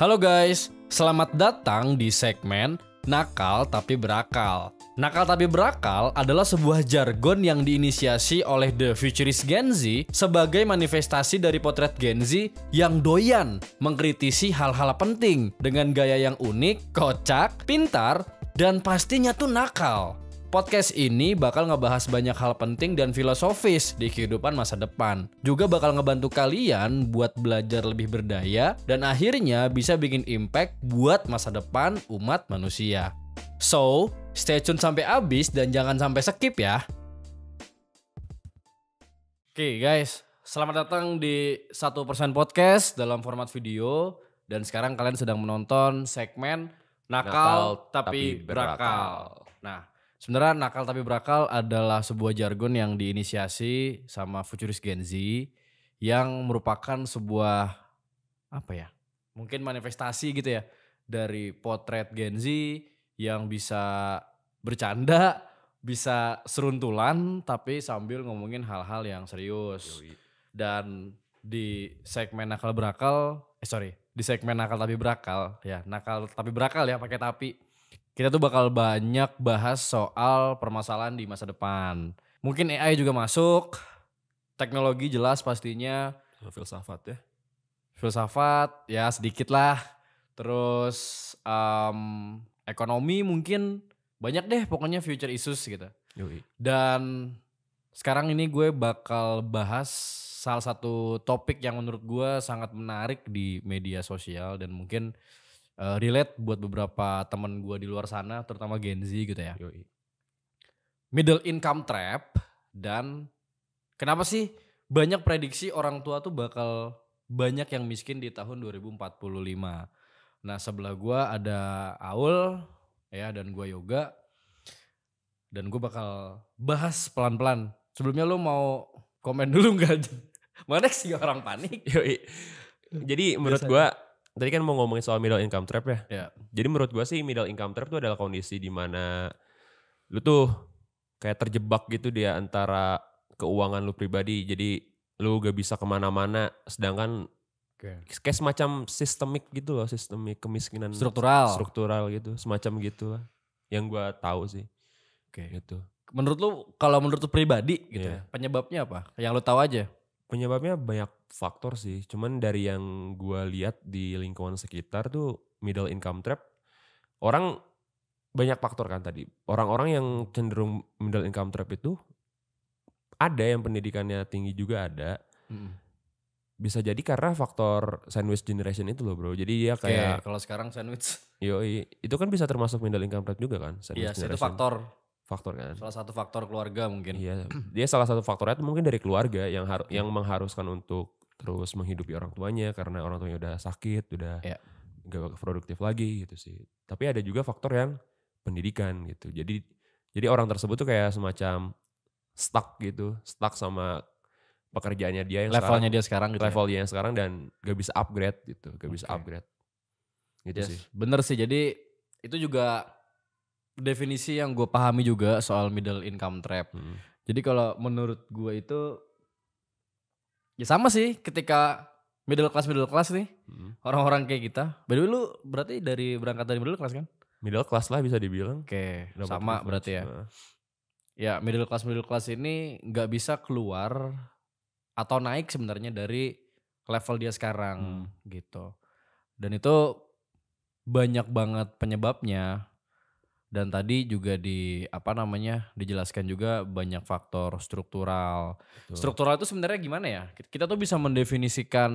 Halo guys, selamat datang di segmen Nakal Tapi Berakal. Nakal tapi berakal adalah sebuah jargon yang diinisiasi oleh The Futurist Gen Z sebagai manifestasi dari potret Gen Z yang doyan mengkritisi hal-hal penting dengan gaya yang unik, kocak, pintar, dan pastinya tuh nakal. Podcast ini bakal ngebahas banyak hal penting dan filosofis di kehidupan masa depan. Juga bakal ngebantu kalian buat belajar lebih berdaya dan akhirnya bisa bikin impact buat masa depan umat manusia. So, stay tune sampai habis dan jangan sampai skip ya. Oke okay, guys, selamat datang di 1% Podcast dalam format video. Dan sekarang kalian sedang menonton segmen Nakal, Nakal tapi, tapi berakal. berakal. Nah, Sebenarnya nakal tapi berakal adalah sebuah jargon yang diinisiasi sama futuris Gen Z yang merupakan sebuah apa ya? Mungkin manifestasi gitu ya dari potret Gen Z yang bisa bercanda, bisa seruntulan tapi sambil ngomongin hal-hal yang serius. Dan di segmen nakal berakal, eh sorry, di segmen nakal tapi berakal ya, nakal tapi berakal ya pakai tapi kita tuh bakal banyak bahas soal permasalahan di masa depan. Mungkin AI juga masuk, teknologi jelas pastinya. Filsafat ya. Filsafat ya sedikit lah. Terus um, ekonomi mungkin banyak deh pokoknya future issues gitu. Yui. Dan sekarang ini gue bakal bahas salah satu topik yang menurut gue sangat menarik di media sosial dan mungkin uh, relate buat beberapa temen gue di luar sana, terutama Gen Z gitu ya. Yoi. Middle income trap dan kenapa sih banyak prediksi orang tua tuh bakal banyak yang miskin di tahun 2045. Nah sebelah gue ada Aul ya dan gue Yoga dan gue bakal bahas pelan-pelan. Sebelumnya lo mau komen dulu nggak? Mana sih orang panik? Yoi. Jadi menurut gue tadi kan mau ngomongin soal middle income trap ya. Yeah. Jadi menurut gue sih middle income trap itu adalah kondisi di mana lu tuh kayak terjebak gitu dia antara keuangan lu pribadi. Jadi lu gak bisa kemana-mana sedangkan okay. kayak semacam sistemik gitu loh. Sistemik kemiskinan. Struktural. Struktural gitu. Semacam gitu Yang gue tahu sih. Oke. Gitu. Menurut lu kalau menurut lu pribadi gitu yeah. ya, penyebabnya apa? Yang lu tahu aja. Penyebabnya banyak faktor sih. Cuman dari yang gue lihat di lingkungan sekitar tuh middle income trap. Orang banyak faktor kan tadi. Orang-orang yang cenderung middle income trap itu ada yang pendidikannya tinggi juga ada. Hmm. Bisa jadi karena faktor sandwich generation itu loh bro. Jadi dia ya kayak... kalau sekarang sandwich. Yoi, itu kan bisa termasuk middle income trap juga kan? Iya, yes, itu faktor faktor kan. Salah satu faktor keluarga mungkin. Iya. Dia salah satu faktornya itu mungkin dari keluarga yang har yang mengharuskan untuk terus menghidupi orang tuanya karena orang tuanya udah sakit, udah yeah. gak produktif lagi gitu sih. Tapi ada juga faktor yang pendidikan gitu. Jadi jadi orang tersebut tuh kayak semacam stuck gitu, stuck sama pekerjaannya dia yang levelnya sekarang, dia sekarang gitu. Ya? Level yang sekarang dan gak bisa upgrade gitu, gak okay. bisa upgrade. Gitu yes. sih. Bener sih. Jadi itu juga definisi yang gue pahami juga soal middle income trap. Hmm. Jadi kalau menurut gue itu ya sama sih ketika middle class middle class nih hmm. orang-orang kayak kita. By the way lu berarti dari berangkat dari middle class kan? Middle class lah bisa dibilang. Oke, okay, sama berarti ya. Nah. Ya middle class middle class ini nggak bisa keluar atau naik sebenarnya dari level dia sekarang hmm. gitu. Dan itu banyak banget penyebabnya dan tadi juga di apa namanya dijelaskan juga banyak faktor struktural. Betul. Struktural itu sebenarnya gimana ya? Kita tuh bisa mendefinisikan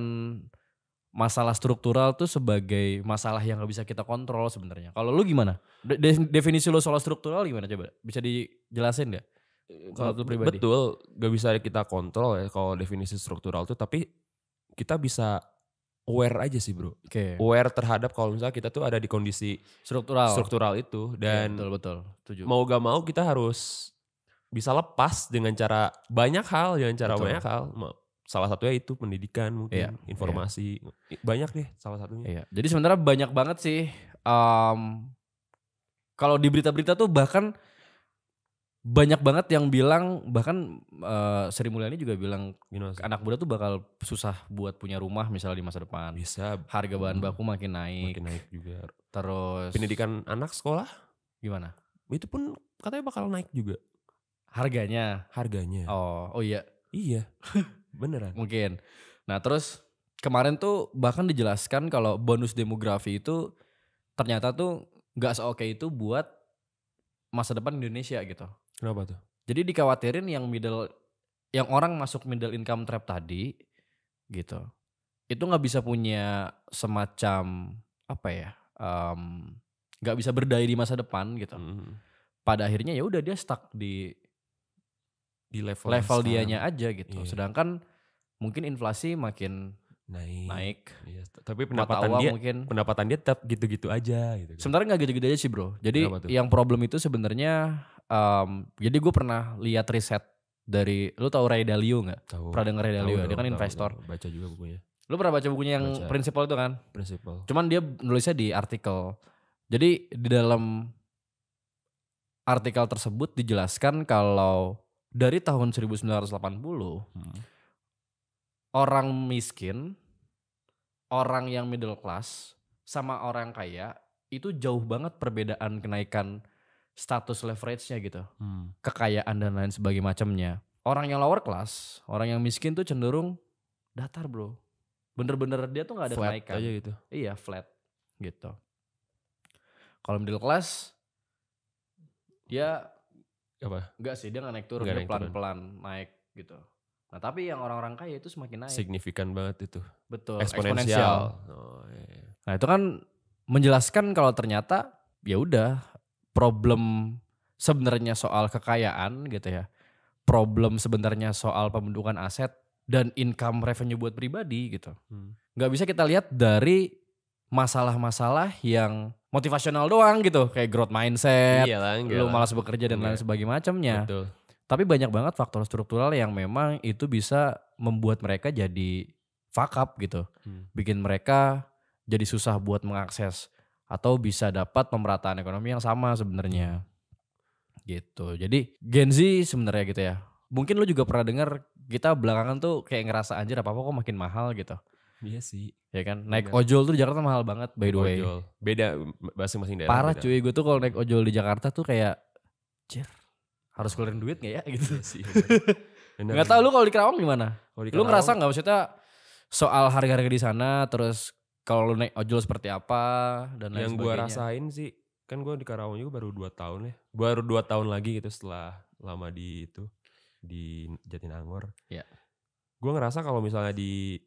masalah struktural tuh sebagai masalah yang nggak bisa kita kontrol sebenarnya. Kalau lu gimana? De definisi lu soal struktural gimana coba? Bisa dijelasin nggak? Eh, kalau pribadi. Betul, gak bisa kita kontrol ya kalau definisi struktural tuh, tapi kita bisa aware aja sih bro. Okay. Aware terhadap kalau misalnya kita tuh ada di kondisi struktural struktural itu iya, dan betul betul. Tujuh. Mau gak mau kita harus bisa lepas dengan cara banyak hal, dengan cara betul. banyak hal. Salah satunya itu pendidikan mungkin, yeah. Iya. informasi yeah. banyak deh salah satunya. yeah. Jadi sebenarnya banyak banget sih. Um, kalau di berita-berita tuh bahkan banyak banget yang bilang bahkan uh, Sri Mulyani juga bilang Gino. anak muda tuh bakal susah buat punya rumah misalnya di masa depan. Bisa. Harga bahan baku hmm. makin naik. Makin naik juga. Terus pendidikan anak sekolah gimana? Itu pun katanya bakal naik juga. Harganya. Harganya. Oh, oh iya. Iya. Beneran. Mungkin. Nah, terus kemarin tuh bahkan dijelaskan kalau bonus demografi itu ternyata tuh nggak seoke itu buat masa depan Indonesia gitu Kenapa tuh? Jadi dikhawatirin yang middle yang orang masuk middle income trap tadi gitu. Itu nggak bisa punya semacam apa ya? nggak um, bisa berdaya di masa depan gitu. Mm. Pada akhirnya ya udah dia stuck di di level level dianya aja gitu. Yeah. Sedangkan mungkin inflasi makin naik. Naik. Iya, tapi pendapatan dia mungkin pendapatan dia tetap gitu-gitu aja gitu. Kan. Sebenarnya nggak gitu-gitu aja sih, Bro. Jadi yang problem itu sebenarnya um, jadi gue pernah lihat riset dari lu tau Ray Dalio nggak? Pernah denger Ray Dalio? Tahu, dia kan tahu, investor. Tahu, baca juga bukunya. Lu pernah baca bukunya yang prinsipal itu kan? Prinsipal. Cuman dia nulisnya di artikel. Jadi di dalam artikel tersebut dijelaskan kalau dari tahun 1980 hmm. orang miskin, orang yang middle class sama orang kaya itu jauh banget perbedaan kenaikan status leverage-nya gitu. Hmm. Kekayaan dan lain sebagainya macamnya. Orang yang lower class, orang yang miskin tuh cenderung datar, Bro. Bener-bener dia tuh nggak ada flat kenaikan. aja gitu. Iya, flat gitu. Kalau middle class dia apa? Enggak sih, dia nggak naik turun, gak dia pelan-pelan naik gitu. Nah, tapi yang orang-orang kaya itu semakin naik. Signifikan banget itu. Betul, eksponensial. Oh, iya, iya. Nah, itu kan menjelaskan kalau ternyata ya udah problem sebenarnya soal kekayaan gitu ya. Problem sebenarnya soal pembentukan aset dan income revenue buat pribadi gitu. Hmm. Gak bisa kita lihat dari masalah-masalah yang motivasional doang gitu. Kayak growth mindset, iyalah, iyalah. lu malas bekerja dan lain sebagainya macamnya. Tapi banyak banget faktor struktural yang memang itu bisa membuat mereka jadi fuck up gitu. Hmm. Bikin mereka jadi susah buat mengakses atau bisa dapat pemerataan ekonomi yang sama sebenarnya. Gitu. Jadi Gen Z sebenarnya gitu ya. Mungkin lu juga pernah dengar kita belakangan tuh kayak ngerasa anjir apa-apa kok makin mahal gitu. Iya sih. Ya kan, naik iya. ojol tuh di Jakarta mahal banget by the way. Ojol. Beda masing-masing daerah. Parah beda. cuy, gue tuh kalau naik ojol di Jakarta tuh kayak Jir, harus keluarin duit gak ya iya gitu. Iya sih. nggak Gak lu kalau di Kerawang gimana? lo di Kerawang, lu ngerasa nggak maksudnya soal harga-harga di sana terus kalau lu naik ojol seperti apa dan lain yang sebagainya. Yang gue rasain sih kan gue di Karawang juga baru dua tahun ya. Baru dua tahun lagi gitu setelah lama di itu di Jatinangor. Ya. Yeah. Gue ngerasa kalau misalnya di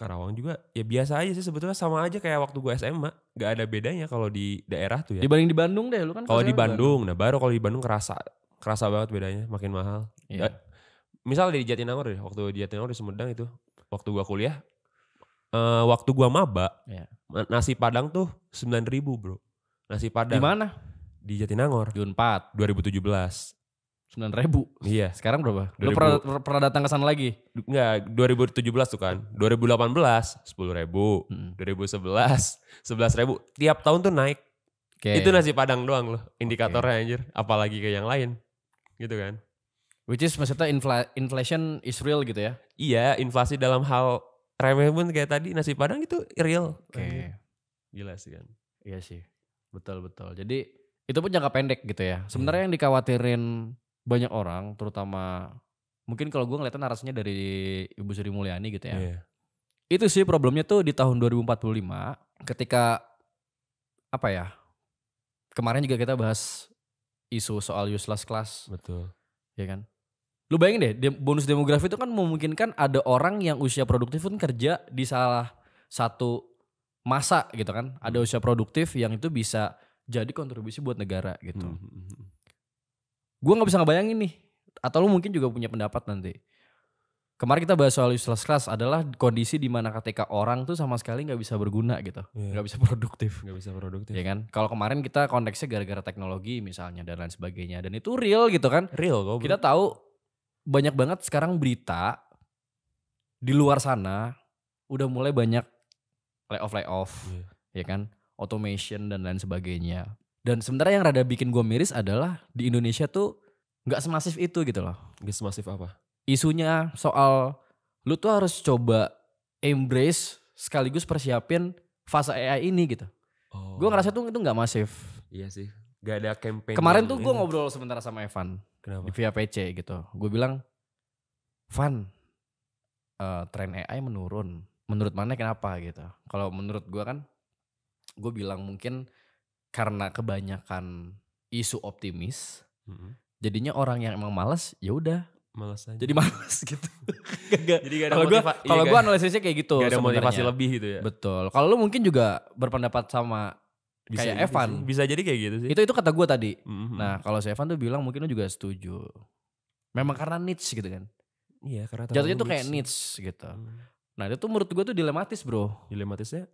Karawang juga ya biasa aja sih sebetulnya sama aja kayak waktu gue SMA gak ada bedanya kalau di daerah tuh ya dibanding di Bandung deh lu kan kalau di Bandung, nah baru kalau di Bandung kerasa kerasa banget bedanya makin mahal yeah. misal di Jatinangor deh waktu di Jatinangor di Sumedang itu waktu gua kuliah uh, waktu gua maba, yeah. nasi Padang tuh sembilan ribu Bro. Nasi Padang. Di mana? Di Jatinangor. tujuh belas sembilan ribu Iya. Sekarang berapa? 2000, Lu pernah, pernah datang ke sana lagi? nggak dua ribu tujuh belas tuh kan. dua ribu ribu delapan belas sepuluh hmm. dua ribu sebelas sebelas ribu Tiap tahun tuh naik. Okay. Itu nasi Padang doang loh indikatornya okay. anjir, apalagi ke yang lain. Gitu kan. Which is maksudnya infla, inflation is real gitu ya? Iya, inflasi dalam hal remeh pun kayak tadi nasi padang itu real. Oke. Okay. Gila sih kan. Iya sih. Betul betul. Jadi itu pun jangka pendek gitu ya. Sebenarnya hmm. yang dikhawatirin banyak orang terutama mungkin kalau gue ngeliatnya narasinya dari Ibu Sri Mulyani gitu ya. Yeah. Itu sih problemnya tuh di tahun 2045 ketika apa ya? Kemarin juga kita bahas isu soal useless class. Betul. Ya kan? Lu bayangin deh, bonus demografi itu kan memungkinkan ada orang yang usia produktif pun kerja di salah satu masa gitu kan. Ada hmm. usia produktif yang itu bisa jadi kontribusi buat negara gitu. Mm -hmm. hmm, hmm. Gue nggak bisa ngebayangin nih. Atau lu mungkin juga punya pendapat nanti. Kemarin kita bahas soal useless class adalah kondisi di mana ketika orang tuh sama sekali nggak bisa berguna gitu, iya. nggak yeah. bisa produktif, nggak bisa produktif, ya kan? Kalau kemarin kita konteksnya gara-gara teknologi misalnya dan lain sebagainya, dan itu real gitu kan? Real, kok. Kita tahu banyak banget sekarang berita di luar sana udah mulai banyak layoff layoff yeah. ya kan automation dan lain sebagainya dan sementara yang rada bikin gue miris adalah di Indonesia tuh nggak semasif itu gitu loh nggak semasif apa isunya soal lu tuh harus coba embrace sekaligus persiapin fase AI ini gitu oh. gue ngerasa tuh itu nggak masif iya sih Gak ada campaign. Kemarin tuh gue ngobrol sebentar sama Evan. Kenapa? Di via PC gitu. Gue bilang, Van, uh, tren AI menurun. Menurut mana kenapa gitu? Kalau menurut gue kan, gue bilang mungkin karena kebanyakan isu optimis, mm -hmm. jadinya orang yang emang males, ya udah aja. Jadi males gitu. Jadi gak ada kalau gua iya analisisnya kayak gitu. Gak ada sebenernya. motivasi lebih gitu ya. Betul. Kalau lu mungkin juga berpendapat sama bisa kayak Evan sih. bisa jadi kayak gitu sih itu itu kata gue tadi mm-hmm. nah kalau si Evan tuh bilang mungkin lu juga setuju memang karena niche gitu kan iya karena jatuhnya tuh kayak niche gitu mm. nah itu tuh menurut gue tuh dilematis bro dilematisnya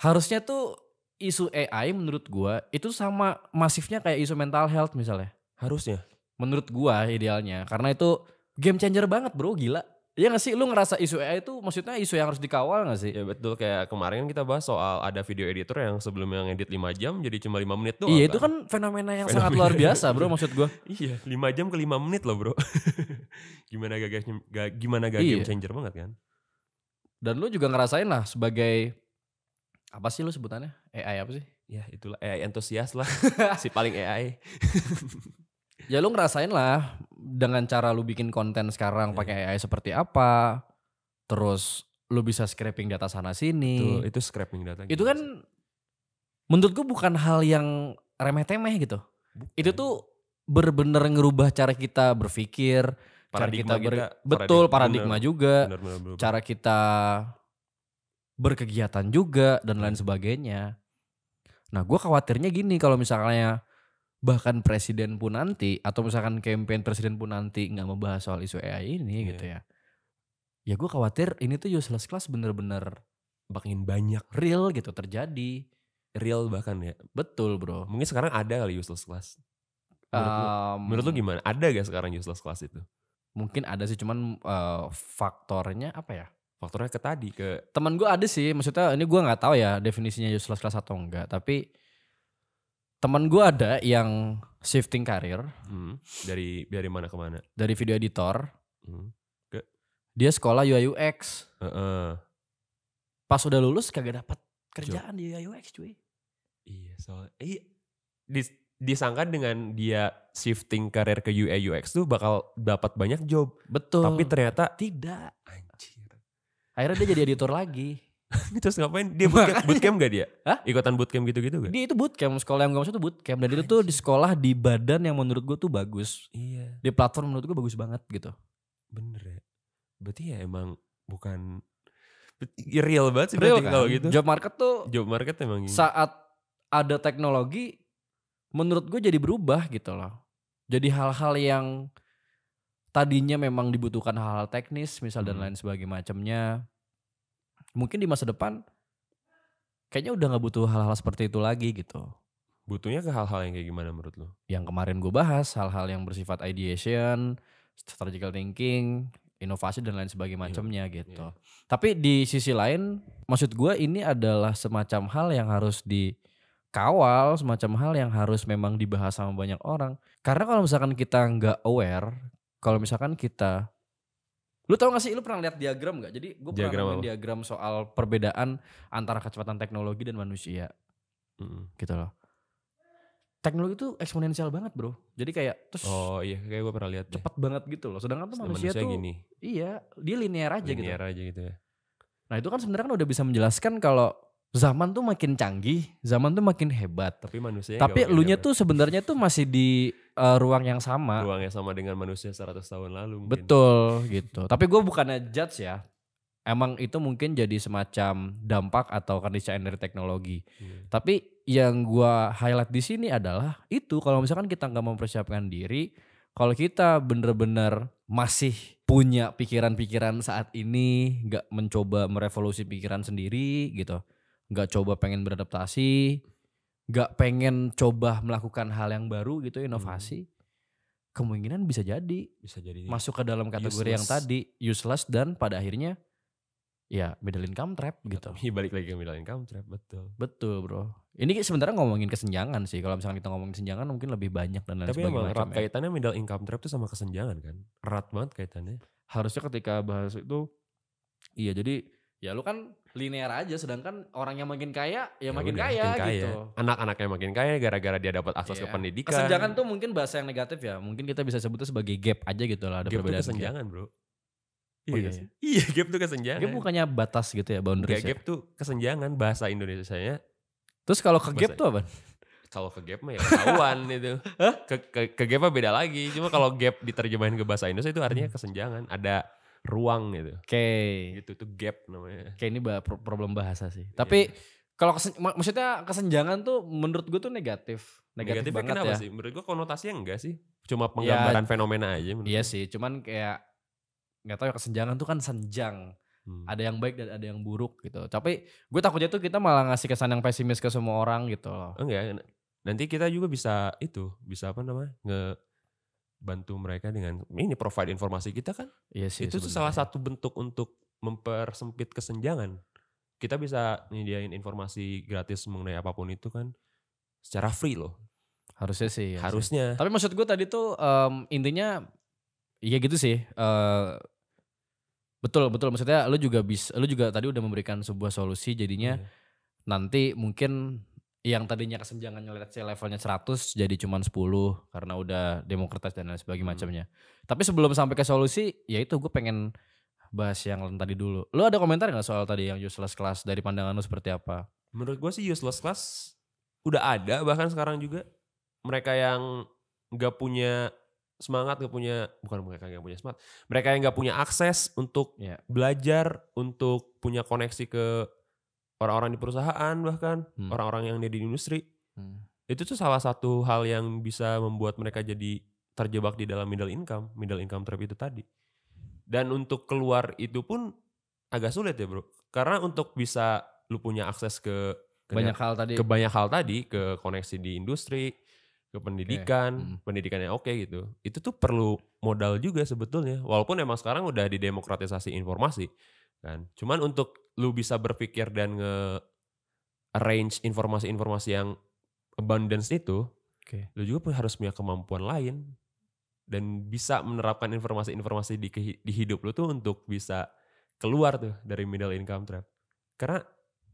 harusnya tuh isu AI menurut gue itu sama masifnya kayak isu mental health misalnya harusnya menurut gue idealnya karena itu game changer banget bro gila Iya gak sih lu ngerasa isu AI itu maksudnya isu yang harus dikawal gak sih? Ya betul kayak kemarin kan kita bahas soal ada video editor yang sebelumnya ngedit 5 jam jadi cuma 5 menit doang. Iya itu kan? kan fenomena yang fenomena. sangat luar biasa bro maksud gue. iya 5 jam ke 5 menit loh bro. gimana gak, gak, gimana gak iya. game changer banget kan? Dan lu juga ngerasain lah sebagai apa sih lu sebutannya? AI apa sih? Ya itulah AI entusias lah si paling AI ya lu ngerasain lah dengan cara lu bikin konten sekarang yeah. pakai AI seperti apa terus lu bisa scraping data sana sini itu, itu scraping data itu kan menurut gue bukan hal yang remeh temeh gitu bukan. itu tuh berbener ngerubah cara kita berpikir paradigma cara kita, ber, kita betul paradigma, bener, juga bener, bener, bener. cara kita berkegiatan juga dan lain iya. sebagainya nah gue khawatirnya gini kalau misalnya bahkan presiden pun nanti atau misalkan campaign presiden pun nanti nggak membahas soal isu AI ini yeah. gitu ya ya gue khawatir ini tuh useless class bener-bener makin banyak real gitu terjadi real bahkan ya betul bro mungkin sekarang ada kali useless class menurut, um, menurut lu gimana ada gak sekarang useless class itu mungkin ada sih cuman uh, faktornya apa ya faktornya ke tadi ke teman gue ada sih maksudnya ini gue nggak tahu ya definisinya useless class atau enggak tapi teman gue ada yang shifting karir hmm. dari dari mana ke mana dari video editor hmm. ke dia sekolah UI UX uh -uh. pas udah lulus kagak dapat kerjaan Jok. di UI UX cuy iya soal eh dis, disangka dengan dia shifting karir ke UI UX tuh bakal dapat banyak job betul tapi ternyata tidak anjir akhirnya dia jadi editor lagi Terus ngapain? Dia bootcamp, bootcamp gak dia? Hah? Ikutan bootcamp gitu-gitu gak? Dia itu bootcamp, sekolah yang gue maksud itu bootcamp. Dan Anjir. itu tuh di sekolah di badan yang menurut gue tuh bagus. Iya. Di platform menurut gue bagus banget gitu. Bener ya. Berarti ya emang bukan real banget sih real kan? kalau gitu. Job market tuh job market emang gini. Saat ada teknologi menurut gue jadi berubah gitu loh. Jadi hal-hal yang tadinya memang dibutuhkan hal-hal teknis misal hmm. dan lain sebagainya macamnya mungkin di masa depan kayaknya udah nggak butuh hal-hal seperti itu lagi gitu. Butuhnya ke hal-hal yang kayak gimana menurut lo? Yang kemarin gue bahas hal-hal yang bersifat ideation, strategical thinking, inovasi dan lain sebagainya iya. macamnya gitu. Yeah. Tapi di sisi lain, maksud gue ini adalah semacam hal yang harus dikawal, semacam hal yang harus memang dibahas sama banyak orang. Karena kalau misalkan kita nggak aware, kalau misalkan kita Lu tau gak sih, lu pernah lihat diagram gak? Jadi gue pernah lihat diagram soal perbedaan antara kecepatan teknologi dan manusia. Mm. Gitu loh. Teknologi itu eksponensial banget bro. Jadi kayak terus. Oh iya kayak gue pernah lihat. cepet ya. banget gitu loh. Sedangkan tuh manusia, manusia tuh. Gini. Iya dia linear aja linear gitu. Linear aja gitu ya. Nah itu kan sebenarnya kan udah bisa menjelaskan kalau zaman tuh makin canggih, zaman tuh makin hebat. Tapi manusia. Tapi lu nya tuh gitu. sebenarnya tuh masih di uh, ruang yang sama. Ruang yang sama dengan manusia 100 tahun lalu. Mungkin. Betul gitu. Tapi gue bukannya judge ya. Emang itu mungkin jadi semacam dampak atau kondisi energi teknologi. Hmm. Tapi yang gue highlight di sini adalah itu kalau misalkan kita nggak mempersiapkan diri, kalau kita bener-bener masih punya pikiran-pikiran saat ini, nggak mencoba merevolusi pikiran sendiri gitu nggak coba pengen beradaptasi, nggak pengen coba melakukan hal yang baru gitu inovasi, hmm. kemungkinan bisa jadi bisa jadi masuk ke dalam kategori useless. yang tadi useless dan pada akhirnya ya middle income trap gitu. Iya balik lagi ke middle income trap betul. Betul bro. Ini sebenarnya ngomongin kesenjangan sih. Kalau misalnya kita ngomongin kesenjangan mungkin lebih banyak dan lain Tapi sebagainya. Tapi emang ya. kaitannya middle income trap itu sama kesenjangan kan? Erat banget kaitannya. Harusnya ketika bahas itu, iya jadi ya lu kan linear aja sedangkan orang yang makin kaya ya, ya makin, udah, kaya, makin kaya gitu anak-anaknya makin kaya gara-gara dia dapat akses yeah. ke iya. pendidikan kesenjangan tuh mungkin bahasa yang negatif ya mungkin kita bisa sebutnya sebagai gap aja gitu lah ada gap perbedaan itu kesenjangan bro oh iya, iya. iya gap tuh kesenjangan. Gap bukannya batas gitu ya boundary gap, ya, gap tuh kesenjangan bahasa Indonesia saya. Terus kalau ke gap tuh apa? Kalau ke gap mah ya ketahuan itu. Ke, ke, ke gap mah beda lagi. Cuma kalau gap diterjemahin ke bahasa Indonesia itu artinya hmm. kesenjangan. Ada ruang gitu. Oke. Okay. Gitu itu gap namanya. Kayak ini bah problem bahasa sih. Yeah. Tapi kalau kesen, maksudnya kesenjangan tuh menurut gue tuh negatif. Negatif, negatif banget kenapa ya. sih? Menurut gue konotasinya enggak sih. Cuma ya, penggambaran ya, fenomena aja. Iya gue. sih, cuman kayak nggak tahu ya kesenjangan tuh kan senjang. Hmm. Ada yang baik dan ada yang buruk gitu. Tapi gue takutnya tuh kita malah ngasih kesan yang pesimis ke semua orang gitu Enggak, nanti kita juga bisa itu, bisa apa namanya? bantu mereka dengan ini provide informasi kita kan. Iya sih. Itu tuh salah satu bentuk untuk mempersempit kesenjangan. Kita bisa nyediain informasi gratis mengenai apapun itu kan secara free loh. Harusnya sih. Ya Harusnya. Tapi maksud gue tadi tuh um, intinya iya gitu sih. Uh, betul betul maksudnya lo juga bisa lo juga tadi udah memberikan sebuah solusi jadinya yeah. nanti mungkin yang tadinya kesenjangannya let's say levelnya 100 jadi cuma 10 karena udah demokratis dan lain sebagainya hmm. macamnya. Tapi sebelum sampai ke solusi, ya itu gue pengen bahas yang tadi dulu. Lo ada komentar gak soal tadi yang useless class dari pandangan lo seperti apa? Menurut gue sih useless class udah ada bahkan sekarang juga mereka yang gak punya semangat gak punya bukan mereka yang gak punya semangat mereka yang gak punya akses untuk yeah. belajar untuk punya koneksi ke orang-orang di perusahaan bahkan hmm. orang-orang yang ada di industri hmm. itu tuh salah satu hal yang bisa membuat mereka jadi terjebak di dalam middle income middle income trap itu tadi dan untuk keluar itu pun agak sulit ya bro karena untuk bisa lu punya akses ke, ke banyak hal tadi ke banyak hal tadi ke koneksi di industri ke pendidikan, okay. Hmm. pendidikannya oke okay, gitu. Itu tuh perlu modal juga sebetulnya. Walaupun emang sekarang udah didemokratisasi informasi kan. Cuman untuk lu bisa berpikir dan nge arrange informasi-informasi yang abundance itu, okay. lu juga pun harus punya kemampuan lain dan bisa menerapkan informasi-informasi di, di hidup lu tuh untuk bisa keluar tuh dari middle income trap. Karena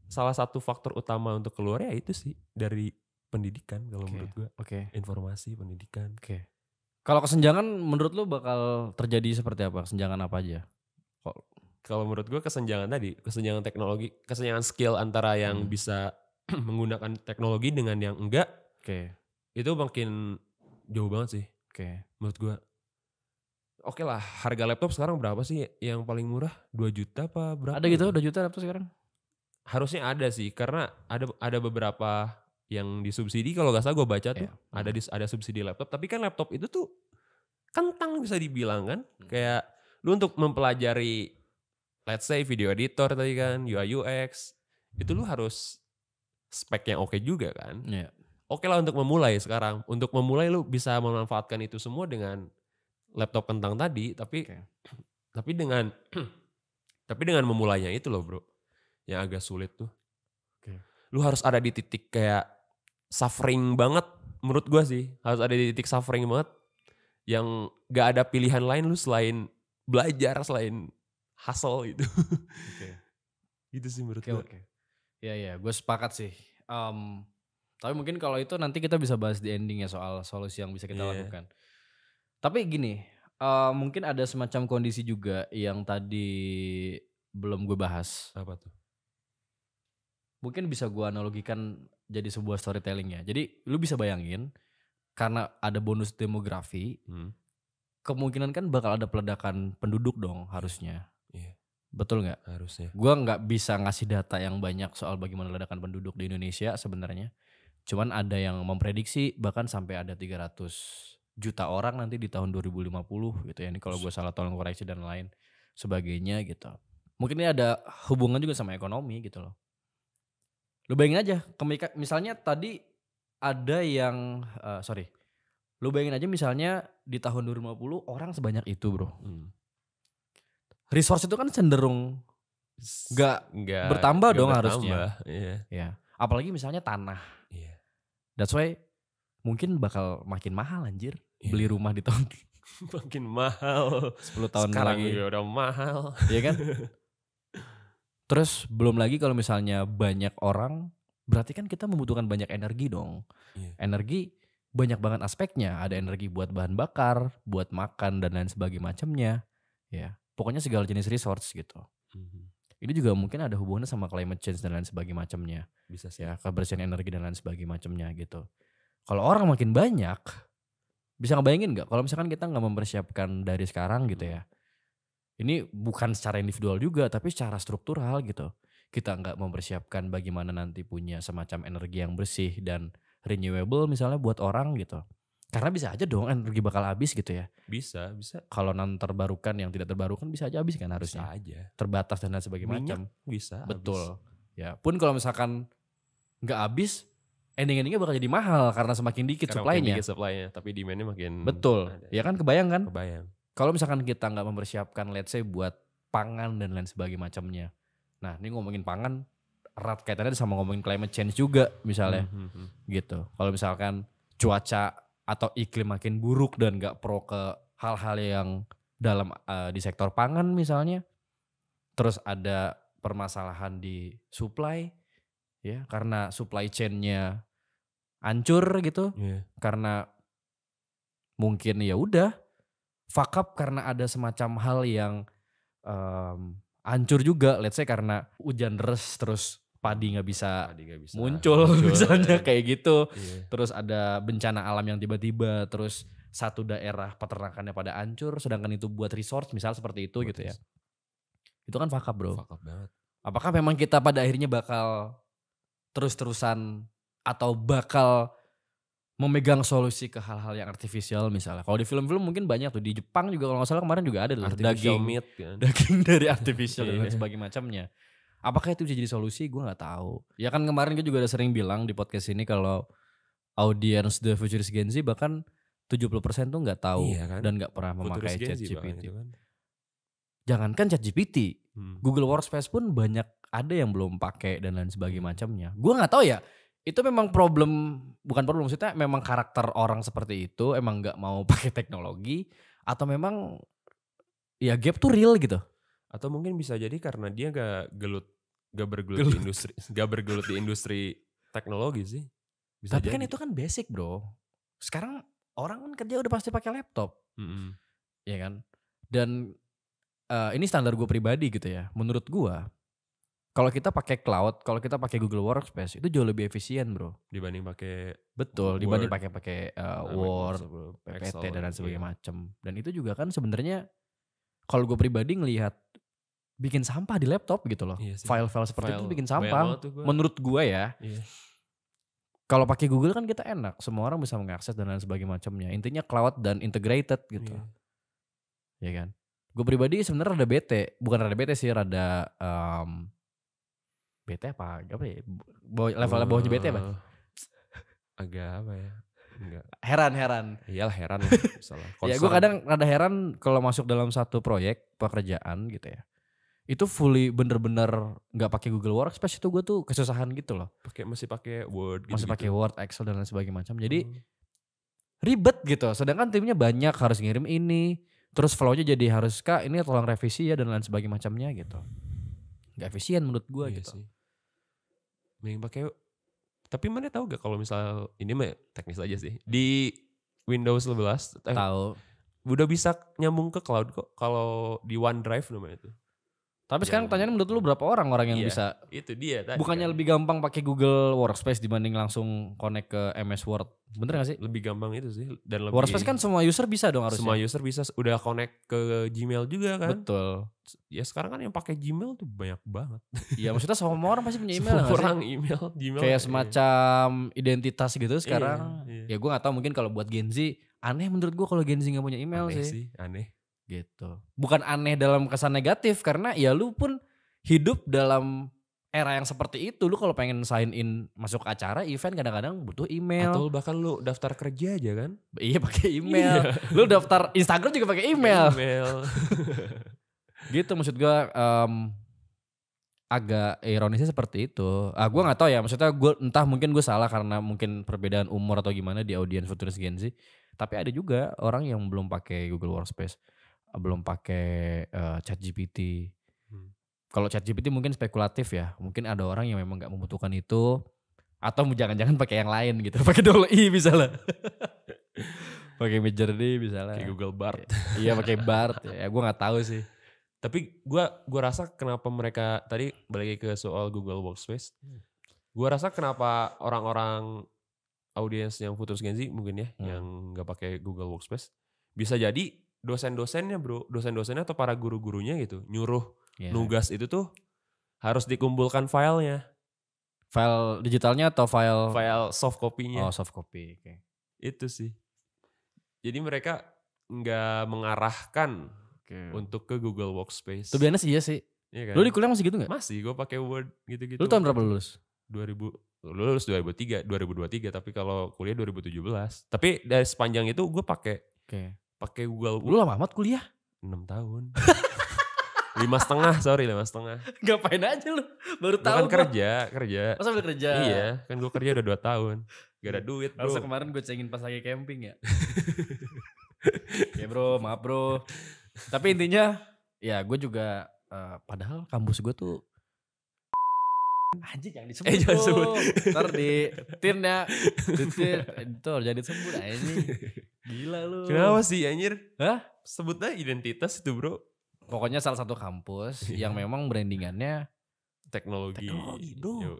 salah satu faktor utama untuk keluar ya itu sih dari pendidikan kalau okay. menurut gua, Oke. Okay. Informasi, pendidikan. Oke. Okay. Kalau kesenjangan menurut lu bakal terjadi seperti apa? Kesenjangan apa aja? Kalau menurut gua kesenjangan tadi, kesenjangan teknologi, kesenjangan skill antara yang hmm. bisa menggunakan teknologi dengan yang enggak. Oke. Okay. Itu makin jauh banget sih. Oke. Okay. Menurut gua. Oke okay lah, harga laptop sekarang berapa sih yang paling murah? 2 juta apa berapa? Ada gitu, 2 gitu? juta laptop sekarang? Harusnya ada sih, karena ada ada beberapa yang disubsidi kalau nggak salah gue baca tuh yeah. ada di, ada subsidi laptop tapi kan laptop itu tuh kentang bisa dibilang kan hmm. kayak lu untuk mempelajari let's say video editor tadi kan UI UX itu lu harus spek yang oke okay juga kan yeah. oke okay lah untuk memulai sekarang untuk memulai lu bisa memanfaatkan itu semua dengan laptop kentang tadi tapi okay. tapi dengan tapi dengan memulainya itu loh bro yang agak sulit tuh lu harus ada di titik kayak suffering banget menurut gue sih harus ada di titik suffering banget yang gak ada pilihan lain lu selain belajar selain hustle gitu okay. itu sih menurut okay, gue okay. ya ya gue sepakat sih um, tapi mungkin kalau itu nanti kita bisa bahas di ending ya soal solusi yang bisa kita yeah. lakukan tapi gini uh, mungkin ada semacam kondisi juga yang tadi belum gue bahas apa tuh mungkin bisa gue analogikan jadi sebuah storytelling ya. Jadi lu bisa bayangin karena ada bonus demografi, hmm. kemungkinan kan bakal ada peledakan penduduk dong harusnya. Iya. Betul nggak? Harusnya. Gue nggak bisa ngasih data yang banyak soal bagaimana ledakan penduduk di Indonesia sebenarnya. Cuman ada yang memprediksi bahkan sampai ada 300 juta orang nanti di tahun 2050 gitu ya. Ini kalau gue salah tolong koreksi dan lain sebagainya gitu. Mungkin ini ada hubungan juga sama ekonomi gitu loh Lu bayangin aja, kemika, misalnya tadi ada yang uh, sorry. Lu bayangin aja misalnya di tahun 2050 orang sebanyak itu, Bro. Hmm. Resource itu kan cenderung gak, gak bertambah gak dong bertambah, harusnya. Iya. Ya. Apalagi misalnya tanah. Iya. That's why mungkin bakal makin mahal anjir yeah. beli rumah di tahun makin mahal 10 tahun Sekarang lagi. Sekarang udah mahal. Iya kan? Terus belum lagi kalau misalnya banyak orang, berarti kan kita membutuhkan banyak energi dong. Yeah. Energi banyak banget aspeknya. Ada energi buat bahan bakar, buat makan dan lain sebagainya macamnya. Ya, pokoknya segala jenis resource gitu. Mm-hmm. Ini juga mungkin ada hubungannya sama climate change dan lain sebagainya macamnya. Bisa sih. Ya, kebersihan energi dan lain sebagainya macamnya gitu. Kalau orang makin banyak, bisa ngebayangin nggak? Kalau misalkan kita nggak mempersiapkan dari sekarang gitu hmm. ya, ini bukan secara individual juga tapi secara struktural gitu kita nggak mempersiapkan bagaimana nanti punya semacam energi yang bersih dan renewable misalnya buat orang gitu karena bisa aja dong energi bakal habis gitu ya bisa bisa kalau non terbarukan yang tidak terbarukan bisa aja habis kan harusnya bisa aja terbatas dan lain sebagainya macam bisa betul habis. ya pun kalau misalkan nggak habis ending-endingnya bakal jadi mahal karena semakin dikit supply-nya. supply tapi demand-nya makin Betul. Ya, ya kan kebayang kan? Kebayang. Kalau misalkan kita nggak mempersiapkan let's say buat pangan dan lain sebagainya macamnya. Nah, ini ngomongin pangan erat kaitannya sama ngomongin climate change juga misalnya. Mm -hmm. Gitu. Kalau misalkan cuaca atau iklim makin buruk dan nggak pro ke hal-hal yang dalam uh, di sektor pangan misalnya. Terus ada permasalahan di supply ya karena supply chainnya hancur gitu yeah. karena mungkin ya udah fuck up karena ada semacam hal yang um, hancur juga let's say karena hujan deras terus padi nggak bisa, bisa muncul, muncul misalnya kayak gitu iya. terus ada bencana alam yang tiba-tiba terus satu daerah peternakannya pada hancur sedangkan itu buat resource misal seperti itu buat gitu ya itu kan fuck up bro fuck up banget apakah memang kita pada akhirnya bakal terus-terusan atau bakal memegang solusi ke hal-hal yang artifisial misalnya. Kalau di film-film mungkin banyak tuh di Jepang juga kalau nggak salah kemarin juga ada tuh daging meat, kan? daging dari artifisial dan iya. sebagainya macamnya. Apakah itu bisa jadi solusi? Gue nggak tahu. Ya kan kemarin gue juga udah sering bilang di podcast ini kalau audience The Futurist Gen Z bahkan 70% tuh nggak tahu iya kan? dan nggak pernah memakai ChatGPT. Kan? Jangankan ChatGPT, hmm. Google Workspace pun banyak ada yang belum pakai dan lain sebagainya hmm. macamnya. Gue nggak tahu ya itu memang problem bukan problem maksudnya memang karakter orang seperti itu emang nggak mau pakai teknologi atau memang ya gap tuh real gitu atau mungkin bisa jadi karena dia gak gelut gak bergelut gelut. di industri gak bergelut di industri teknologi sih bisa tapi kan jadi. kan itu kan basic bro sekarang orang kan kerja udah pasti pakai laptop mm -hmm. ya kan dan uh, ini standar gue pribadi gitu ya menurut gue kalau kita pakai cloud, kalau kita pakai Google Workspace itu jauh lebih efisien, Bro. Dibanding pakai Betul, Word, dibanding pakai pakai uh, Word, PPT Excel, dan iya. sebagainya macam. Dan itu juga kan sebenarnya kalau gue pribadi ngelihat bikin sampah di laptop gitu loh. file iya File-file seperti File, itu bikin sampah. Gua. Menurut gue ya. Iya. Kalau pakai Google kan kita enak, semua orang bisa mengakses dan lain sebagainya macamnya. Intinya cloud dan integrated gitu. Iya. Ya kan? Gue pribadi sebenarnya rada bete, bukan rada bete sih, rada um, bete apa apa ya level levelnya bawahnya bete apa eh, agak apa ya Enggak. heran heran iyalah heran ya gue kadang rada heran kalau masuk dalam satu proyek pekerjaan gitu ya itu fully bener-bener nggak pakai Google Workspace itu gue tuh kesusahan gitu loh pakai masih pakai Word gitu, masih pakai gitu. Word Excel dan lain sebagainya macam jadi hmm. ribet gitu sedangkan timnya banyak harus ngirim ini terus flownya jadi harus kak ini tolong revisi ya dan lain sebagainya macamnya gitu nggak efisien menurut gue iya gitu sih mending pakai tapi mana tahu gak kalau misal ini mah teknis aja sih di Windows 11 eh, tahu udah bisa nyambung ke cloud kok kalau di OneDrive namanya itu tapi sekarang iya. tanya menurut lu berapa orang orang yang iya, bisa? Itu dia tadi. Bukannya kan. lebih gampang pakai Google Workspace dibanding langsung connect ke MS Word. Bener gak sih? Lebih gampang itu sih dan lebih Workspace kan semua user bisa dong harusnya. Semua user bisa udah connect ke Gmail juga kan? Betul. Ya sekarang kan yang pakai Gmail tuh banyak banget. Iya, maksudnya semua orang pasti punya email Semua orang email Gmail. Kayak iya. semacam identitas gitu iya, sekarang. Iya, iya. Ya gue gak tau mungkin kalau buat Gen Z aneh menurut gue kalau Gen Z gak punya email aneh sih. sih. Aneh gitu bukan aneh dalam kesan negatif karena ya lu pun hidup dalam era yang seperti itu lu kalau pengen sign in masuk acara event kadang-kadang butuh email atau bahkan lu daftar kerja aja kan iya pakai email iya. lu daftar Instagram juga pakai email, email. gitu maksud gua um, agak ironisnya seperti itu. Ah, gua nggak tahu ya. Maksudnya gua entah mungkin gua salah karena mungkin perbedaan umur atau gimana di audiens futuris Gen Z. Tapi ada juga orang yang belum pakai Google Workspace. Eh, belum pakai uh, eh, chat GPT. Hmm. Kalau chat GPT mungkin spekulatif ya, mungkin ada orang yang memang nggak membutuhkan itu, atau jangan-jangan pakai yang lain gitu, pakai dolly misalnya. pakai Midjourney misalnya. Kayak Google Bard. iya pakai Bard. Ya gue nggak tahu sih. Tapi gue gua rasa kenapa mereka tadi balik ke soal Google Workspace. Hmm. Gue rasa kenapa orang-orang audiens yang putus Gen mungkin ya hmm. yang nggak pakai Google Workspace bisa jadi dosen-dosennya bro, dosen-dosennya atau para guru-gurunya gitu nyuruh yeah. nugas itu tuh harus dikumpulkan filenya. File digitalnya atau file? File soft copynya. Oh soft copy, oke. Okay. Itu sih. Jadi mereka nggak mengarahkan okay. untuk ke Google Workspace. Tuh biasanya iya sih. Iya kan? Lu di kuliah masih gitu gak? Masih, gue pakai Word gitu-gitu. Lu tahun berapa lulus? 2000 lulus 2003 2023 tapi kalau kuliah 2017 tapi dari sepanjang itu gue pakai okay pakai Google Lu lama amat kuliah? 6 tahun. lima setengah sorry lima setengah ngapain aja lu baru kan tahu kan kerja kerja masa oh, sambil kerja iya kan gua kerja udah dua tahun gak ada duit bro kemarin gua cengin pas lagi camping ya ya bro maaf bro tapi intinya ya gua juga eh, padahal kampus gua tuh Anjing jangan eh, disebut. Eh jangan disebut. Ntar di tin ya. Itu jadi disebut aja. Gila lu. Kenapa sih anjir? Hah? Sebutnya identitas itu bro. Pokoknya salah satu kampus iya. yang memang brandingannya teknologi. Teknologi dong.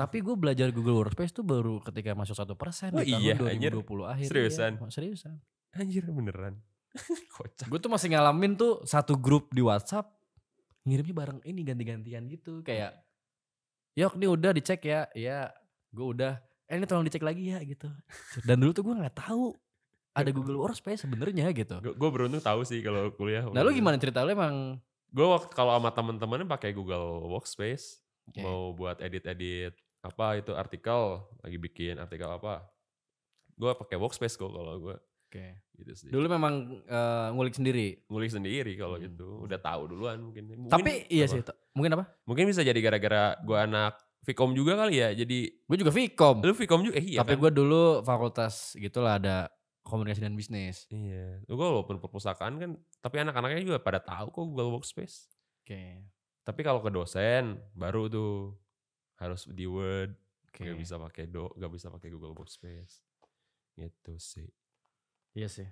Tapi gue belajar Google Workspace tuh baru ketika masuk satu persen oh, di tahun iya, 2020 anjir. akhir. Iya. Seriusan? Ya. Seriusan. Anjir beneran. Gue tuh masih ngalamin tuh satu grup di WhatsApp ngirimnya bareng ini ganti-gantian gitu kayak Yok nih udah dicek ya, ya gue udah eh ini tolong dicek lagi ya gitu dan dulu tuh gue nggak tahu ada iya. Google Workspace sebenarnya gitu gue beruntung tahu sih kalau kuliah nah lu gimana cerita lu emang gue waktu kalau sama temen-temennya pakai Google Workspace okay. mau buat edit-edit apa itu artikel lagi bikin artikel apa gue pakai Workspace kok kalau gue Oke. Okay. Gitu sih. Dulu memang uh, ngulik sendiri. Ngulik sendiri kalau hmm. gitu. Udah tahu duluan mungkin. mungkin Tapi iya apa? sih. Mungkin apa? Mungkin bisa jadi gara-gara gue anak Vkom juga kali ya. Jadi gue juga Vkom. Lu Vkom juga eh, iya. Tapi kan? gue dulu fakultas gitulah ada komunikasi dan bisnis. Iya. Gue walaupun perpustakaan kan, tapi anak-anaknya juga pada tahu kok Google Workspace. Oke. Okay. Tapi kalau ke dosen baru tuh harus di Word. Okay. Gak bisa pakai do, gak bisa pakai Google Workspace. Gitu sih. Iya sih.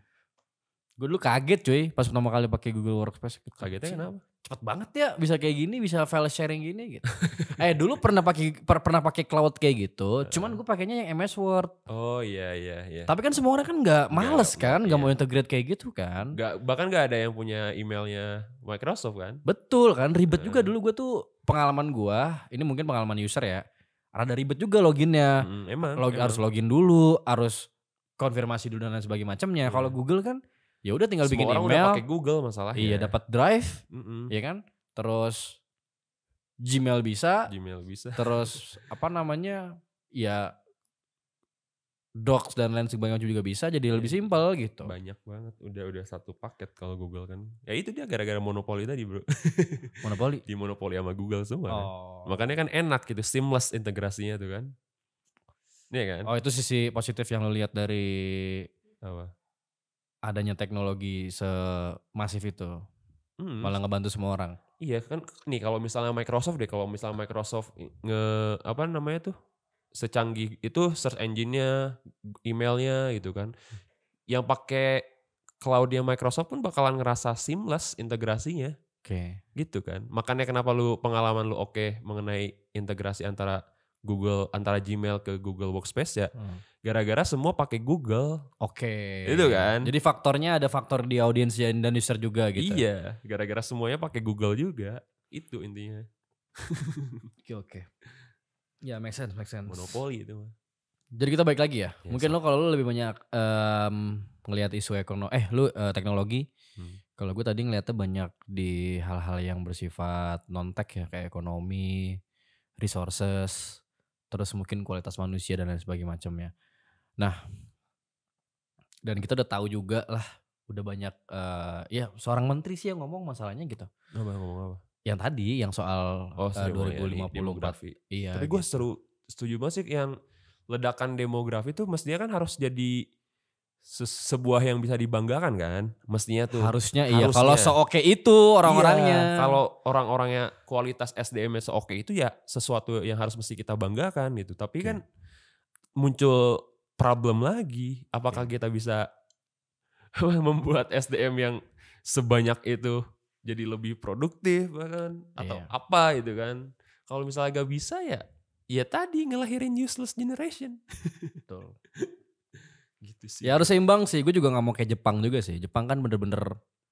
Gue dulu kaget cuy pas pertama kali pakai Google Workspace. Kagetnya kenapa? Cepet banget ya bisa kayak gini, bisa file sharing gini gitu. eh dulu pernah pakai per, pernah pakai cloud kayak gitu. Uh. Cuman gue pakainya yang MS Word. Oh iya iya iya. Tapi kan semua orang kan nggak males gak, kan, nggak mau iya. integrate kayak gitu kan. Gak, bahkan nggak ada yang punya emailnya Microsoft kan. Betul kan, ribet uh. juga dulu gue tuh pengalaman gue. Ini mungkin pengalaman user ya. Rada ribet juga loginnya. Hmm, emang, Log, emang. Harus login dulu, harus konfirmasi dulu dan lain sebagainya macamnya. Hmm. Kalau iya. Google kan ya udah tinggal Semua bikin orang email udah Google masalahnya iya dapat Drive mm -mm. ya kan terus Gmail bisa Gmail bisa terus apa namanya ya Docs dan lain sebagainya juga bisa jadi iya. lebih simpel gitu. Banyak banget, udah udah satu paket kalau Google kan. Ya itu dia gara-gara monopoli tadi, Bro. monopoli. Di monopoli sama Google semua. Kan. Oh. Kan? Makanya kan enak gitu, seamless integrasinya tuh kan. Iya kan? Oh, itu sisi positif yang lo lihat dari apa? adanya teknologi semasif itu hmm. malah ngebantu semua orang. Iya kan nih kalau misalnya Microsoft deh kalau misalnya Microsoft nge apa namanya tuh secanggih itu search engine-nya, emailnya gitu kan. Yang pakai cloudnya Microsoft pun bakalan ngerasa seamless integrasinya. Oke. Okay. Gitu kan. Makanya kenapa lu pengalaman lu oke okay mengenai integrasi antara Google antara Gmail ke Google Workspace ya. gara hmm. Gara-gara semua pakai Google. Oke. Okay. Itu kan. Jadi faktornya ada faktor di audiens dan user juga gitu. Iya, gara-gara semuanya pakai Google juga. Itu intinya. Oke, oke. Ya, make sense, make sense. Monopoli itu Jadi kita balik lagi ya. Yes. Iya, Mungkin lo kalau lo lebih banyak um, ngelihat isu ekonomi eh lo uh, teknologi. Hmm. Kalau gue tadi ngelihatnya banyak di hal-hal yang bersifat non tech ya kayak ekonomi, resources, terus mungkin kualitas manusia dan lain sebagainya macamnya. Nah, dan kita udah tahu juga lah, udah banyak uh, ya seorang menteri sih yang ngomong masalahnya gitu. Ngomong ngomong apa? Yang tadi yang soal oh, eh, ya, uh, 2050 demografi. Iya. Tapi gue gitu. seru setuju banget sih yang ledakan demografi itu mestinya kan harus jadi sebuah yang bisa dibanggakan kan mestinya tuh harusnya iya harusnya. kalau seoke itu orang-orangnya iya, kalau orang-orangnya kualitas SDM-nya seoke itu ya sesuatu yang harus mesti kita banggakan gitu tapi okay. kan muncul problem lagi apakah okay. kita bisa membuat SDM yang sebanyak itu jadi lebih produktif bahkan atau yeah. apa gitu kan kalau misalnya gak bisa ya ya tadi ngelahirin useless generation betul gitu sih ya harus seimbang sih gue juga nggak mau kayak Jepang juga sih Jepang kan bener-bener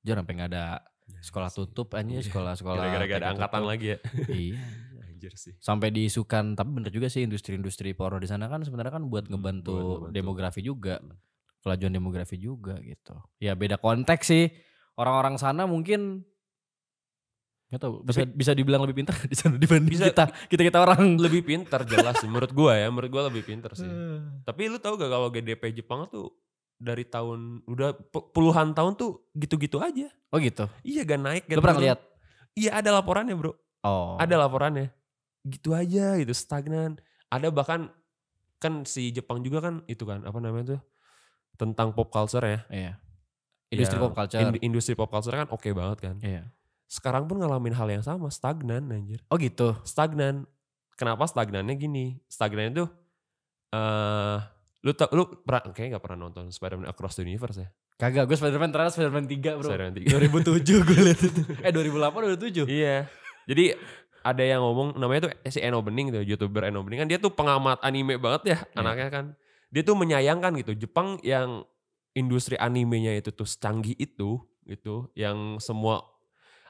jarang pengen ada ya sekolah tutup aja iya. sekolah-sekolah gara-gara ada angkatan lagi ya iya Anjir sih. Sampai diisukan, tapi bener juga sih industri-industri porno di sana kan sebenarnya kan buat hmm, ngebantu, buat ngebantu. demografi juga, kelajuan demografi juga gitu. Ya beda konteks sih. Orang-orang sana mungkin Gak tahu. Bisa Tapi, bisa dibilang lebih pintar dibanding bisa, kita. Kita kita orang lebih pintar jelas sih menurut gua ya, menurut gua lebih pintar sih. Eh. Tapi lu tau gak kalau GDP Jepang tuh dari tahun udah puluhan tahun tuh gitu-gitu aja. Oh gitu. Iya gak naik gak Lu pernah lihat? Iya ada laporannya, Bro. Oh. Ada laporannya. Gitu aja gitu stagnan. Ada bahkan kan si Jepang juga kan itu kan apa namanya tuh tentang pop culture ya. Iya. Industri ya, pop culture. Industri pop culture kan oke okay banget kan. Iya sekarang pun ngalamin hal yang sama stagnan anjir oh gitu stagnan kenapa stagnannya gini stagnannya tuh eh lu tak lu pernah kayaknya gak pernah nonton Spider-Man Across the Universe ya kagak gue Spider-Man terakhir Spider-Man 3 bro Spider-Man 3 2007 gue liat itu eh 2008 2007 iya jadi ada yang ngomong namanya tuh si Eno Bening tuh youtuber Eno Bening kan dia tuh pengamat anime banget ya iya. anaknya kan dia tuh menyayangkan gitu Jepang yang industri animenya itu tuh secanggih itu gitu yang semua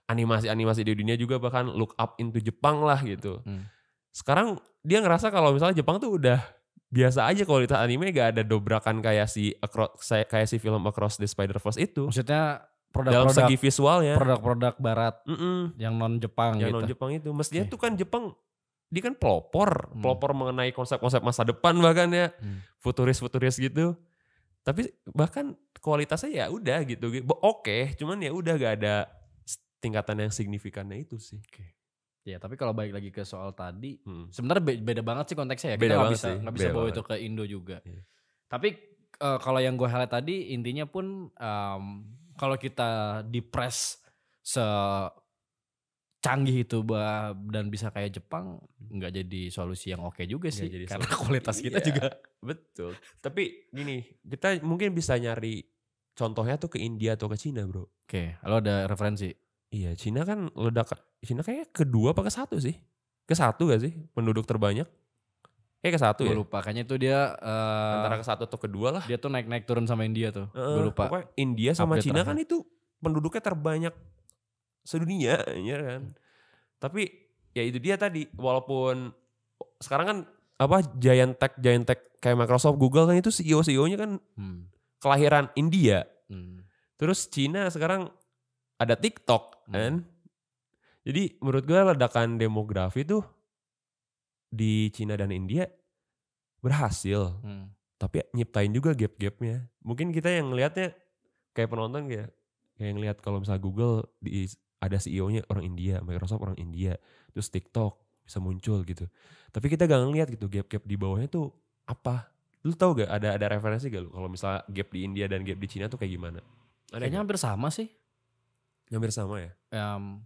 animasi-animasi di dunia juga bahkan look up into Jepang lah gitu. Hmm. Sekarang dia ngerasa kalau misalnya Jepang tuh udah biasa aja kualitas anime gak ada dobrakan kayak si across, kayak si film Across the Spider-Verse itu. Maksudnya produk, dalam segi visual ya. produk-produk barat mm -mm. yang non Jepang yang gitu. non Jepang itu mestinya okay. tuh kan Jepang dia kan pelopor hmm. pelopor mengenai konsep-konsep masa depan bahkan ya hmm. futuris-futuris gitu tapi bahkan kualitasnya ya udah gitu oke okay, cuman ya udah gak ada tingkatan yang signifikannya itu sih. Oke. Okay. Ya, tapi kalau balik lagi ke soal tadi, hmm. sebenarnya beda banget sih konteksnya ya. Beda Kita nggak bisa nggak bisa bawa itu ke Indo juga. Yeah. Tapi uh, kalau yang gue highlight tadi intinya pun um, kalau kita dipres se canggih itu bah, dan bisa kayak Jepang hmm. nggak jadi solusi yang oke okay juga sih jadi karena solusi. kualitas kita iya, juga betul tapi gini kita mungkin bisa nyari contohnya tuh ke India atau ke Cina bro oke okay, lo ada referensi Iya, Cina kan ledak Cina kayaknya kedua apa ke satu sih? Ke satu gak sih penduduk terbanyak? Kayak ke satu ya. lupa, kayaknya itu dia uh, antara ke satu atau kedua lah. Dia tuh naik-naik turun sama India tuh. Uh, eh, gue lupa. Pokoknya India sama Cina terakhir. kan itu penduduknya terbanyak sedunia, ya kan. Tapi ya itu dia tadi, walaupun sekarang kan apa giant tech giant tech kayak Microsoft Google kan itu CEO CEO nya kan hmm. kelahiran India hmm. terus Cina sekarang ada TikTok hmm. kan. Jadi menurut gue ledakan demografi tuh di Cina dan India berhasil. Hmm. Tapi nyiptain juga gap-gapnya. Mungkin kita yang ngelihatnya kayak penonton kayak kayak ngelihat kalau misalnya Google di ada CEO-nya orang India, Microsoft orang India, terus TikTok bisa muncul gitu. Tapi kita gak ngeliat gitu gap-gap di bawahnya tuh apa. Lu tau gak ada ada referensi gak lu kalau misalnya gap di India dan gap di Cina tuh kayak gimana? Ada Kayaknya hampir sama sih. Hampir sama ya? Um,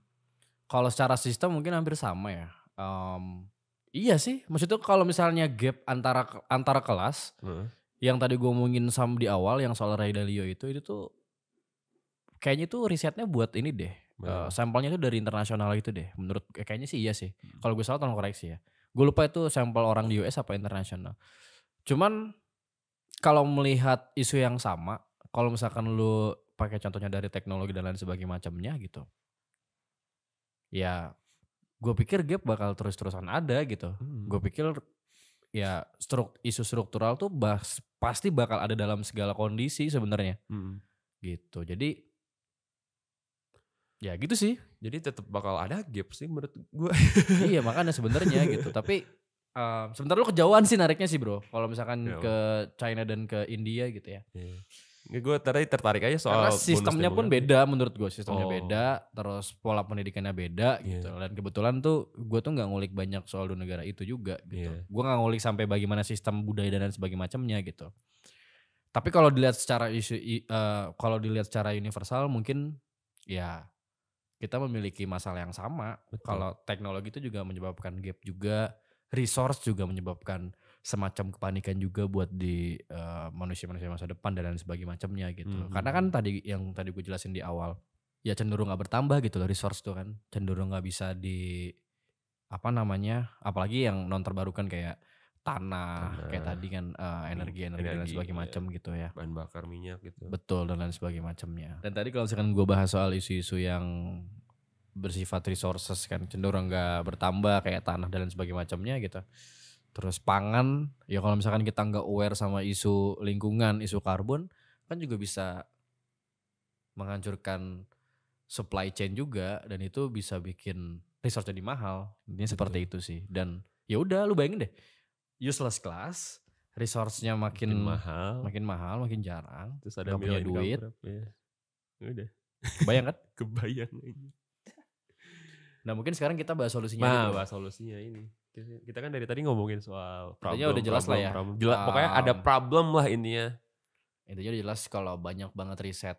kalau secara sistem mungkin hampir sama ya. Um, iya sih, maksudnya kalau misalnya gap antara antara kelas, hmm. yang tadi gue ngomongin sama di awal yang soal Ray Dalio itu, itu tuh kayaknya tuh risetnya buat ini deh. Uh, sampelnya itu dari internasional gitu deh. Menurut eh, kayaknya sih iya sih. Hmm. Kalau gue salah tolong koreksi ya. Gue lupa itu sampel orang di US apa internasional. Cuman kalau melihat isu yang sama, kalau misalkan lu pakai contohnya dari teknologi dan lain sebagainya macamnya gitu ya gue pikir gap bakal terus-terusan ada gitu hmm. gue pikir ya struk, isu struktural tuh pasti bakal ada dalam segala kondisi sebenarnya hmm. gitu jadi ya gitu sih jadi tetap bakal ada gap sih menurut gue iya makanya sebenarnya gitu tapi um, sebentar lu kejauhan sih nariknya sih bro kalau misalkan yeah. ke China dan ke India gitu ya yeah. Ya, gue tadi tertarik aja soal Karena sistemnya pun beda menurut gue, sistemnya oh. beda, terus pola pendidikannya beda yeah. gitu. Dan kebetulan tuh gue tuh nggak ngulik banyak soal dua negara itu juga gitu. Yeah. Gue nggak ngulik sampai bagaimana sistem budaya dan sebagainya macamnya gitu. Tapi kalau dilihat secara isu uh, eh, kalau dilihat secara universal mungkin ya kita memiliki masalah yang sama. Kalau teknologi itu juga menyebabkan gap juga, resource juga menyebabkan semacam kepanikan juga buat di eh, manusia-manusia uh, masa depan dan lain sebagainya macamnya gitu. Mm -hmm. Karena kan hmm. tadi yang tadi gue jelasin di awal, ya cenderung nggak bertambah gitu loh resource tuh kan, cenderung nggak bisa di apa namanya, apalagi yang non terbarukan kayak tanah, tanah kayak tadi kan eh, energi, energi dan lain sebagainya iya. macam gitu ya bahan bakar minyak gitu betul dan lain sebagainya macamnya hmm. dan tadi kalau misalkan gue bahas soal isu-isu yang bersifat resources kan cenderung nggak bertambah kayak tanah dan lain sebagainya macamnya gitu terus pangan ya kalau misalkan kita nggak aware sama isu lingkungan isu karbon kan juga bisa menghancurkan supply chain juga dan itu bisa bikin resource jadi mahal ini seperti itu sih dan ya udah lu bayangin deh useless class resource-nya makin, makin mahal makin mahal makin jarang terus ada punya duit iya. ya. udah kebayang kan kebayang iya. nah mungkin sekarang kita bahas solusinya nah bahas solusinya ini kita kan dari tadi ngomongin soal problem. Intinya udah jelas problem, lah ya. Problem. Jelas, um, pokoknya ada problem lah intinya. Intinya udah jelas kalau banyak banget riset.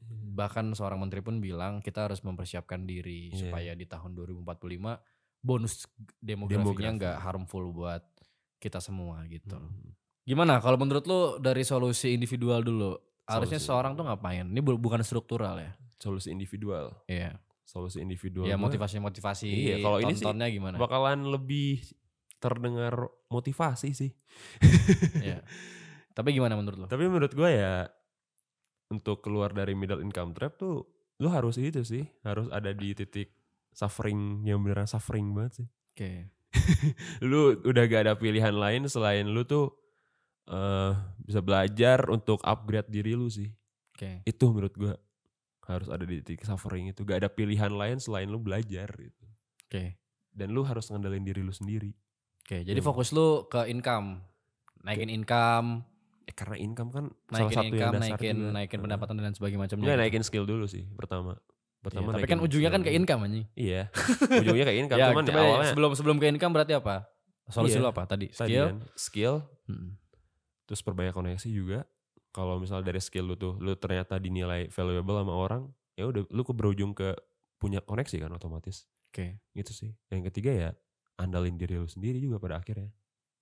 Hmm. Bahkan seorang menteri pun bilang kita harus mempersiapkan diri yeah. supaya di tahun 2045 bonus demografinya Demografi. nggak harmful buat kita semua gitu. Hmm. Gimana kalau menurut lu dari solusi individual dulu? Solusi. Harusnya seorang tuh ngapain? Ini bukan struktural ya. Solusi individual. Iya. Yeah solusi individual. Ya motivasi-motivasi. Iya, kalau ini sih gimana? bakalan lebih terdengar motivasi sih. ya. Tapi gimana menurut lo? Tapi menurut gue ya untuk keluar dari middle income trap tuh lo harus itu sih, harus ada di titik suffering yang beneran suffering banget sih. Oke. Okay. lu udah gak ada pilihan lain selain lu tuh uh, bisa belajar untuk upgrade diri lu sih. Oke. Okay. Itu menurut gue harus ada di titik suffering itu gak ada pilihan lain selain lu belajar gitu oke okay. dan lu harus ngendalin diri lu sendiri oke okay, jadi ya. fokus lu ke income naikin okay. income eh, karena income kan naikin salah satu income, yang dasar naikin juga. naikin pendapatan dan sebagainya macamnya ya naikin skill dulu sih pertama iya, pertama iya, tapi kan ujungnya kan ke income anjing iya ujungnya ke income ya, cuman ya, awalnya sebelum sebelum ke income berarti apa solusi iya, lu apa tadi skill Tadian. skill hmm. terus perbanyak koneksi juga kalau misalnya dari skill lu tuh lu ternyata dinilai valuable sama orang ya udah lu ke berujung ke punya koneksi kan otomatis oke okay. gitu sih yang ketiga ya andalin diri lu sendiri juga pada akhirnya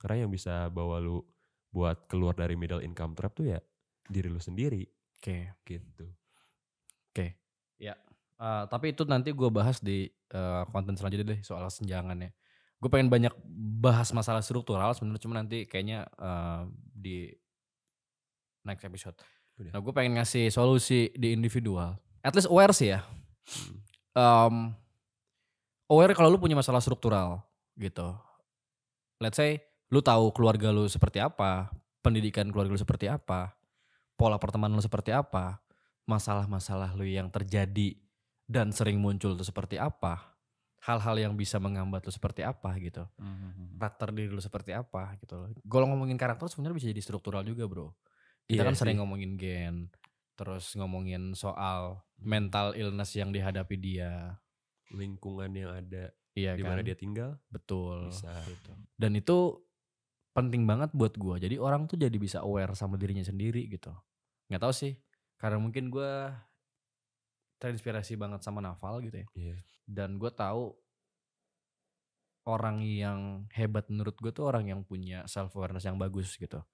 karena yang bisa bawa lu buat keluar dari middle income trap tuh ya diri lu sendiri oke okay. gitu oke okay. ya uh, tapi itu nanti gue bahas di uh, konten selanjutnya deh soal senjangannya gue pengen banyak bahas masalah struktural sebenarnya cuma nanti kayaknya uh, di next episode. Udah. Nah gue pengen ngasih solusi di individual. At least aware sih ya. Um, aware kalau lu punya masalah struktural gitu. Let's say lu tahu keluarga lu seperti apa, pendidikan keluarga lu seperti apa, pola pertemanan lu seperti apa, masalah-masalah lu yang terjadi dan sering muncul itu seperti apa, hal-hal yang bisa menghambat lu seperti apa gitu, hmm, hmm, karakter mm -hmm. diri lu seperti apa gitu. Kalau ngomongin karakter sebenarnya bisa jadi struktural juga bro. Kita iya kan sih. sering ngomongin gen, terus ngomongin soal mental illness yang dihadapi dia, lingkungan yang ada, iya di mana kan? dia tinggal. Betul. Bisa. Gitu. Dan itu penting banget buat gue Jadi orang tuh jadi bisa aware sama dirinya sendiri gitu. Nggak tahu sih, karena mungkin gue terinspirasi banget sama Naval gitu ya. Yeah. Dan gue tahu orang yang hebat menurut gue tuh orang yang punya self awareness yang bagus gitu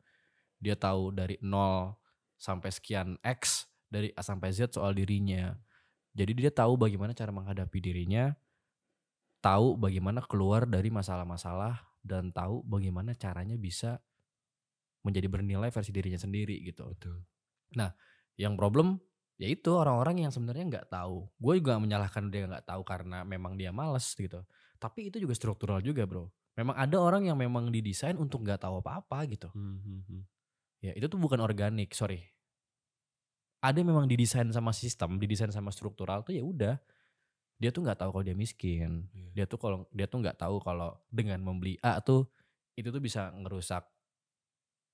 dia tahu dari nol sampai sekian X dari A sampai Z soal dirinya. Jadi dia tahu bagaimana cara menghadapi dirinya, tahu bagaimana keluar dari masalah-masalah dan tahu bagaimana caranya bisa menjadi bernilai versi dirinya sendiri gitu. Betul. Nah, yang problem yaitu orang-orang yang sebenarnya nggak tahu. Gue juga menyalahkan dia nggak tahu karena memang dia males gitu. Tapi itu juga struktural juga bro. Memang ada orang yang memang didesain untuk nggak tahu apa-apa gitu. hmm, -hmm. hmm ya itu tuh bukan organik sorry ada yang memang didesain sama sistem didesain sama struktural tuh ya udah dia tuh nggak tahu kalau dia miskin yeah. dia tuh kalau dia tuh nggak tahu kalau dengan membeli A tuh itu tuh bisa ngerusak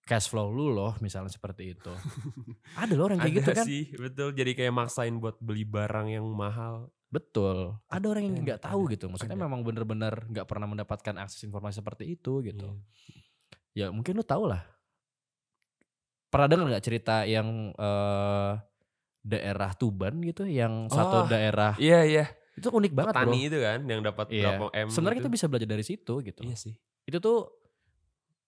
cash flow lu loh misalnya seperti itu ada loh orang kayak ada gitu kan sih betul jadi kayak maksain buat beli barang yang mahal betul ada orang yang nggak tahu ada, gitu maksudnya ada. memang bener-bener nggak -bener pernah mendapatkan akses informasi seperti itu gitu yeah. ya mungkin lu tau lah pernah dengar nggak cerita yang uh, daerah Tuban gitu yang oh, satu daerah iya iya itu unik banget Petani bro. itu kan yang dapat iya. berapa m sebenarnya gitu. kita bisa belajar dari situ gitu iya sih itu tuh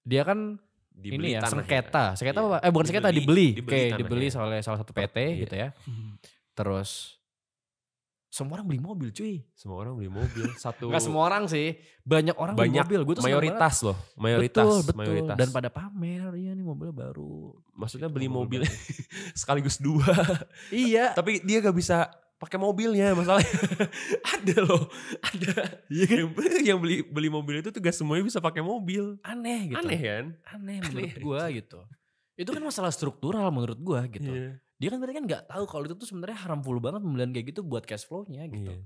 dia kan dibeli ini ya sengketa ya. sengketa iya. apa eh bukan dibeli, sengketa dibeli, dibeli kayak dibeli oleh salah satu PT iya. gitu ya terus semua orang beli mobil cuy semua orang beli mobil satu nggak semua orang sih banyak orang banyak, beli mobil gue tuh mayoritas loh mayoritas betul, betul. mayoritas dan pada pamer ya nih mobil baru maksudnya gitu, beli mobil, sekaligus dua iya tapi dia gak bisa pakai mobilnya masalahnya ada loh ada Yang kan? yang beli beli mobil itu tuh gak semuanya bisa pakai mobil aneh gitu aneh kan aneh menurut gue gitu itu kan masalah struktural menurut gue gitu yeah dia kan berarti kan nggak tahu kalau itu tuh sebenarnya haram full banget pembelian kayak gitu buat cash flow-nya iya. gitu. Iya.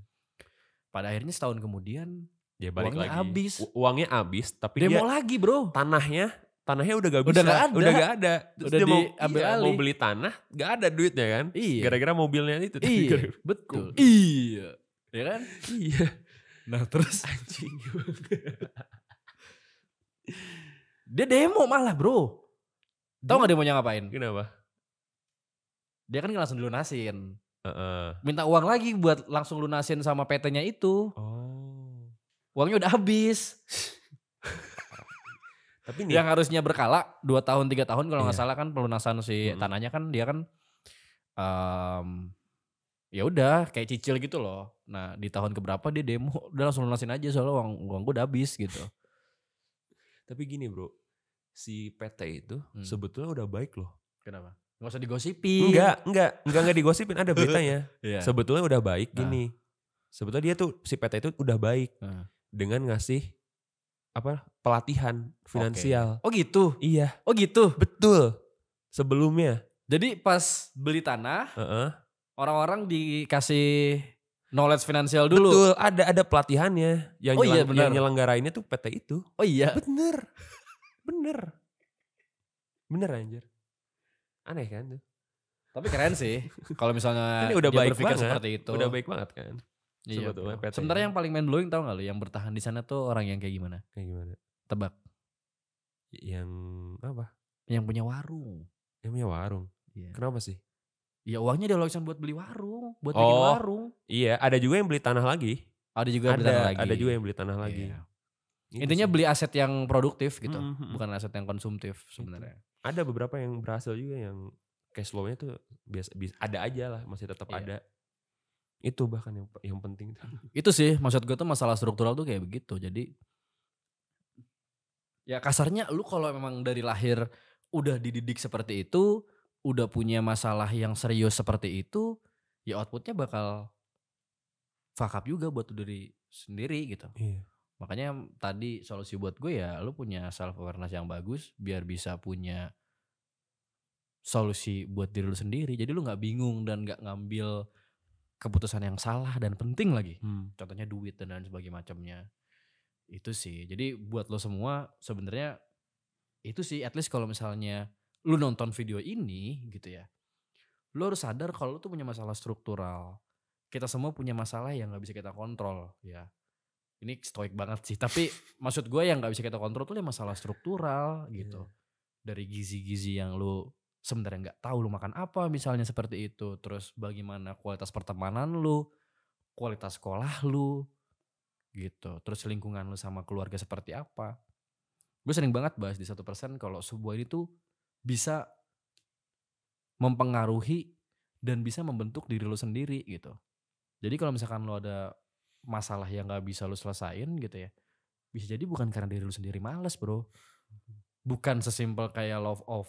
Pada akhirnya setahun kemudian dia ya, balik uangnya lagi. Habis. Uangnya habis tapi demo dia lagi, Bro. Tanahnya tanahnya udah gak bisa, udah gak ada, udah gak ada. udah dia mau, iya, mau beli tanah, gak ada duitnya kan? Iya. Gara-gara mobilnya itu. Iya, gara betul. Iya, ya kan? Iya. Nah terus anjing dia demo malah bro. Tahu nggak demonya ngapain? Kenapa? dia kan nggak langsung dilunasin uh -uh. minta uang lagi buat langsung lunasin sama PT-nya itu oh. uangnya udah habis tapi nih, yang harusnya berkala dua tahun tiga tahun kalau nggak iya. salah kan pelunasan si -hmm. tanahnya kan dia kan um, ya udah kayak cicil gitu loh. Nah di tahun keberapa dia demo udah langsung lunasin aja soalnya uang uang gue udah habis gitu. Tapi gini bro, si PT itu hmm. sebetulnya udah baik loh. Kenapa? Gak usah digosipin. Enggak, enggak, enggak enggak digosipin ada beritanya. yeah. Sebetulnya udah baik nah. gini. Sebetulnya dia tuh si PT itu udah baik nah. dengan ngasih apa pelatihan finansial. Okay. Oh gitu. Iya. Oh gitu. Betul. Sebelumnya. Jadi pas beli tanah, uh-uh. orang-orang dikasih knowledge finansial dulu. Betul, ada ada pelatihannya yang, oh, iya, nyelang, iya, yang nyelenggarainnya tuh PT itu. Oh iya. Bener. bener. Bener anjir. Aneh kan tuh. Tapi keren sih kalau misalnya ini udah dia baik berpikir banget, seperti itu. Udah baik banget kan. Iya. Sebenarnya yang paling main blowing tau gak lu yang bertahan di sana tuh orang yang kayak gimana? Kayak gimana? Tebak. Yang apa? Yang punya warung. Yang punya warung. Iya. Kenapa sih? Ya uangnya dia loyalkan buat beli warung, buat oh, bikin warung. Iya, ada juga yang beli tanah lagi. Ada juga ada, beli tanah lagi. Ada juga yang beli tanah lagi. Iya. Gitu Intinya sih. beli aset yang produktif gitu, mm -hmm. bukan aset yang konsumtif gitu. sebenarnya ada beberapa yang berhasil juga yang cash flow-nya tuh biasa, biasa ada aja lah masih tetap yeah. ada itu bahkan yang yang penting itu sih maksud gue tuh masalah struktural tuh kayak begitu jadi ya kasarnya lu kalau memang dari lahir udah dididik seperti itu udah punya masalah yang serius seperti itu ya outputnya bakal fuck up juga buat diri sendiri gitu iya. Makanya tadi solusi buat gue ya lu punya self awareness yang bagus biar bisa punya solusi buat diri lu sendiri. Jadi lu nggak bingung dan nggak ngambil keputusan yang salah dan penting lagi. Hmm. Contohnya duit dan lain sebagainya macamnya. Itu sih. Jadi buat lo semua sebenarnya itu sih at least kalau misalnya lu nonton video ini gitu ya. Lu harus sadar kalau lu tuh punya masalah struktural. Kita semua punya masalah yang nggak bisa kita kontrol ya ini stoik banget sih tapi maksud gue yang nggak bisa kita kontrol tuh ya masalah struktural gitu yeah. dari gizi-gizi yang lu sebenarnya nggak tahu lu makan apa misalnya seperti itu terus bagaimana kualitas pertemanan lu kualitas sekolah lu gitu terus lingkungan lu sama keluarga seperti apa gue sering banget bahas di satu persen kalau sebuah ini tuh bisa mempengaruhi dan bisa membentuk diri lu sendiri gitu jadi kalau misalkan lu ada masalah yang gak bisa lu selesain gitu ya bisa jadi bukan karena diri lu sendiri males bro mhm. bukan sesimpel kayak love of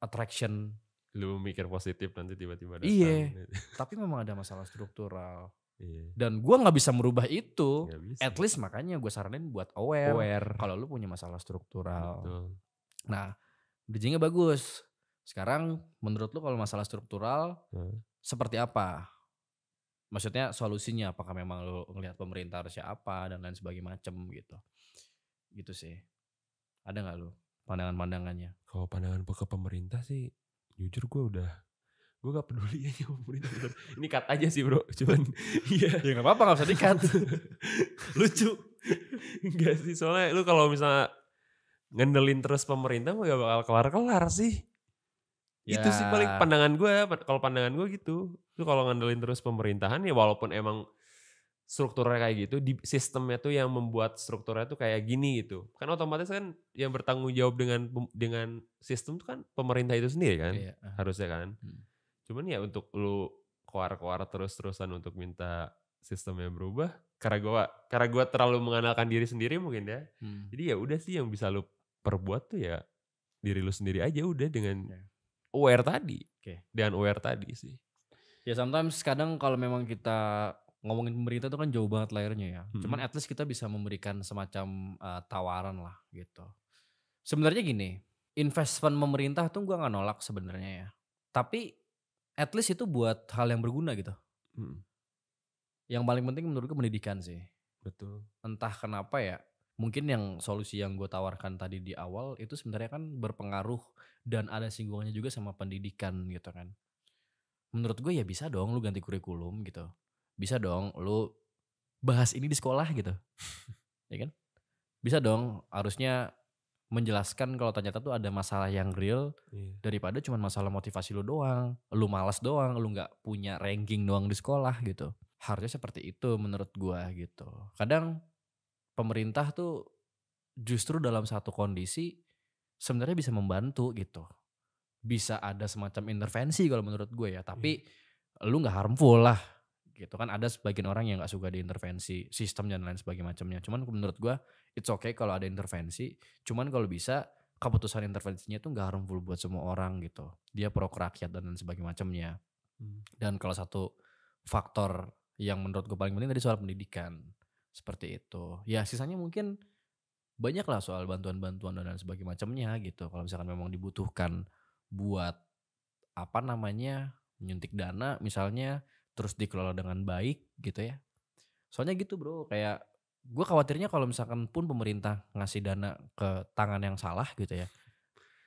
attraction lu mikir positif nanti tiba-tiba datang iya gitu. tapi memang ada masalah struktural iya. Dan gue nggak bisa merubah itu. bisa. At least makanya gue saranin buat aware. aware. Kalau lu punya masalah struktural. Betul. Nah, bridgingnya bagus. Sekarang menurut lu kalau masalah struktural hmm. seperti apa? maksudnya solusinya apakah memang lo ngelihat pemerintah harusnya apa dan lain sebagainya macem gitu gitu sih ada nggak lo pandangan-pandangannya kalau pandangan ke pemerintah sih jujur gue udah gue gak peduli aja pemerintah ini cut aja sih bro cuman iya ya nggak apa-apa nggak usah dikat lucu Enggak sih soalnya lo kalau misalnya ngendelin terus pemerintah mah gak bakal kelar-kelar sih Ya. Itu sih paling ya. pandangan gue, kalau pandangan gue gitu. itu kalau ngandelin terus pemerintahan ya walaupun emang strukturnya kayak gitu, di sistemnya tuh yang membuat strukturnya tuh kayak gini gitu. Kan otomatis kan yang bertanggung jawab dengan dengan sistem tuh kan pemerintah itu sendiri kan. Iya, ah. Harusnya kan. Hmm. Cuman ya untuk lu keluar-keluar terus-terusan untuk minta sistemnya berubah, karena gue karena gua terlalu mengenalkan diri sendiri mungkin ya. Hmm. Jadi ya udah sih yang bisa lu perbuat tuh ya diri lu sendiri aja udah dengan yeah aware tadi. Okay. Dan aware tadi sih. Ya sometimes kadang kalau memang kita ngomongin pemerintah itu kan jauh banget layarnya ya. Hmm. Cuman at least kita bisa memberikan semacam uh, tawaran lah gitu. Sebenarnya gini, investment pemerintah tuh gua nggak nolak sebenarnya ya. Tapi at least itu buat hal yang berguna gitu. Hmm. Yang paling penting menurut gue pendidikan sih. Betul. Entah kenapa ya, mungkin yang solusi yang gue tawarkan tadi di awal itu sebenarnya kan berpengaruh dan ada singgungannya juga sama pendidikan gitu kan menurut gue ya bisa dong lu ganti kurikulum gitu bisa dong lu bahas ini di sekolah gitu ya kan bisa dong harusnya menjelaskan kalau ternyata tuh ada masalah yang real yeah. daripada cuma masalah motivasi lu doang, lu malas doang, lu nggak punya ranking doang di sekolah gitu. Harusnya seperti itu menurut gue gitu. Kadang pemerintah tuh justru dalam satu kondisi sebenarnya bisa membantu gitu. Bisa ada semacam intervensi kalau menurut gue ya, tapi hmm. lu nggak harmful lah gitu kan ada sebagian orang yang nggak suka diintervensi sistem dan lain sebagainya macamnya cuman menurut gue it's okay kalau ada intervensi cuman kalau bisa keputusan intervensinya tuh nggak harmful buat semua orang gitu dia pro rakyat dan lain sebagainya macamnya hmm. dan kalau satu faktor yang menurut gue paling penting tadi soal pendidikan seperti itu ya sisanya mungkin banyak lah soal bantuan-bantuan dan lain sebagainya macamnya gitu kalau misalkan memang dibutuhkan buat apa namanya menyuntik dana misalnya terus dikelola dengan baik gitu ya soalnya gitu bro kayak gue khawatirnya kalau misalkan pun pemerintah ngasih dana ke tangan yang salah gitu ya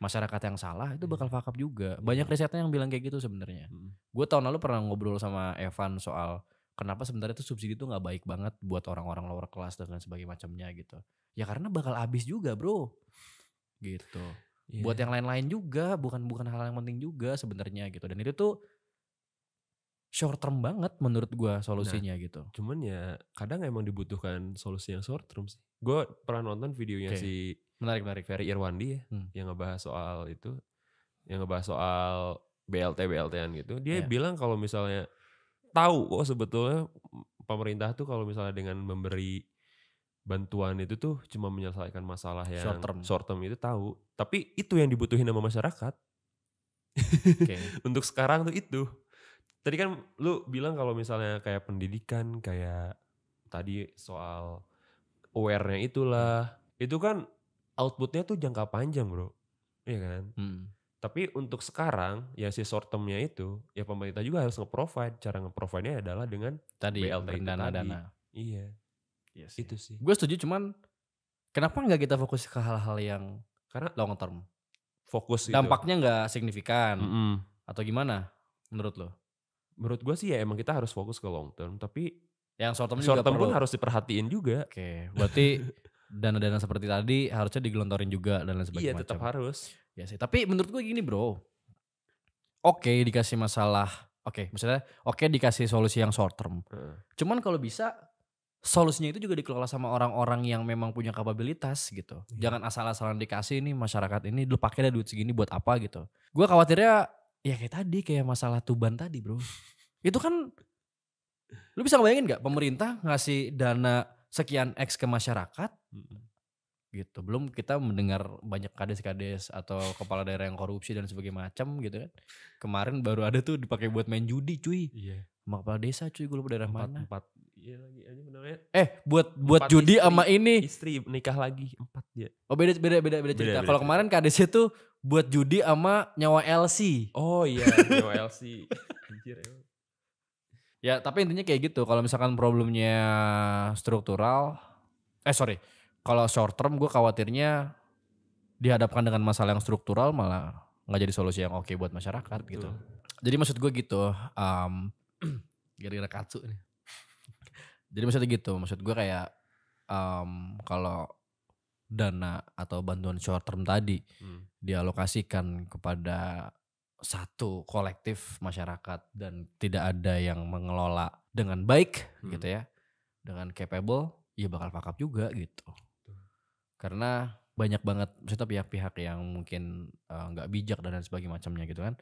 masyarakat yang salah itu iya. bakal fakap juga iya. banyak risetnya yang bilang kayak gitu sebenarnya gue tahun lalu pernah ngobrol sama Evan soal kenapa sebenarnya itu subsidi itu nggak baik banget buat orang-orang lower class dan lain sebagainya macamnya gitu. Ya karena bakal habis juga, Bro. Gitu. Yeah. Buat yang lain-lain juga, bukan bukan hal yang penting juga sebenarnya gitu. Dan itu tuh short term banget menurut gue nah, solusinya nah, gitu. Cuman ya kadang emang dibutuhkan solusi yang short term sih. Gue pernah nonton videonya okay. si menarik menarik Ferry Irwandi ya hmm. yang ngebahas soal itu, yang ngebahas soal BLT BLT-an gitu. Dia yeah. bilang kalau misalnya tahu kok sebetulnya pemerintah tuh kalau misalnya dengan memberi bantuan itu tuh cuma menyelesaikan masalah yang short term, short term itu tahu. Tapi itu yang dibutuhin sama masyarakat. Okay. Untuk sekarang tuh itu. Tadi kan lu bilang kalau misalnya kayak pendidikan, kayak tadi soal aware-nya itulah. Hmm. Itu kan outputnya tuh jangka panjang bro. Iya kan? Hmm tapi untuk sekarang ya si short termnya itu ya pemerintah juga harus nge-provide. Cara nge-provide-nya adalah dengan tadi BLT dana dana. Iya. sih. itu sih. Gue setuju cuman kenapa nggak kita fokus ke hal-hal yang karena long term? Fokus dampaknya nggak signifikan mm -hmm. atau gimana menurut lo? Menurut gue sih ya emang kita harus fokus ke long term tapi yang short term, short term perlu. pun harus diperhatiin juga. Oke, okay, berarti dana-dana seperti tadi harusnya digelontorin juga dan lain iya, sebagainya. Iya, tetap harus ya sih tapi menurut gue gini bro oke okay, dikasih masalah oke okay, maksudnya oke okay, dikasih solusi yang short term hmm. cuman kalau bisa solusinya itu juga dikelola sama orang-orang yang memang punya kapabilitas gitu. Hmm. Jangan asal-asalan dikasih ini masyarakat ini lu pakai duit segini buat apa gitu. Gua khawatirnya ya kayak tadi kayak masalah Tuban tadi, Bro. itu kan lu bisa bayangin nggak pemerintah ngasih dana sekian X ke masyarakat, hmm gitu belum kita mendengar banyak kades-kades atau kepala daerah yang korupsi dan sebagainya macam gitu kan kemarin baru ada tuh dipakai buat main judi cuy iya sama kepala desa cuy gue lupa daerah empat, mana empat iya lagi aja benernya eh buat buat judi istri, sama ini istri nikah lagi empat ya oh beda beda beda beda cerita kalau kemarin kadesnya tuh buat judi sama nyawa LC oh iya nyawa LC anjir ya ya tapi intinya kayak gitu kalau misalkan problemnya struktural eh sorry kalau short term gue khawatirnya dihadapkan dengan masalah yang struktural malah nggak jadi solusi yang oke okay buat masyarakat Betul. gitu. Jadi maksud gue gitu, um, gara-gara katsu nih. jadi maksudnya gitu, maksud gue kayak um, kalau dana atau bantuan short term tadi hmm. dialokasikan kepada satu kolektif masyarakat dan tidak ada yang mengelola dengan baik hmm. gitu ya, dengan capable, ya bakal vakap juga gitu karena banyak banget maksudnya pihak-pihak yang mungkin eh, nggak uh, bijak dan lain sebagainya macamnya gitu kan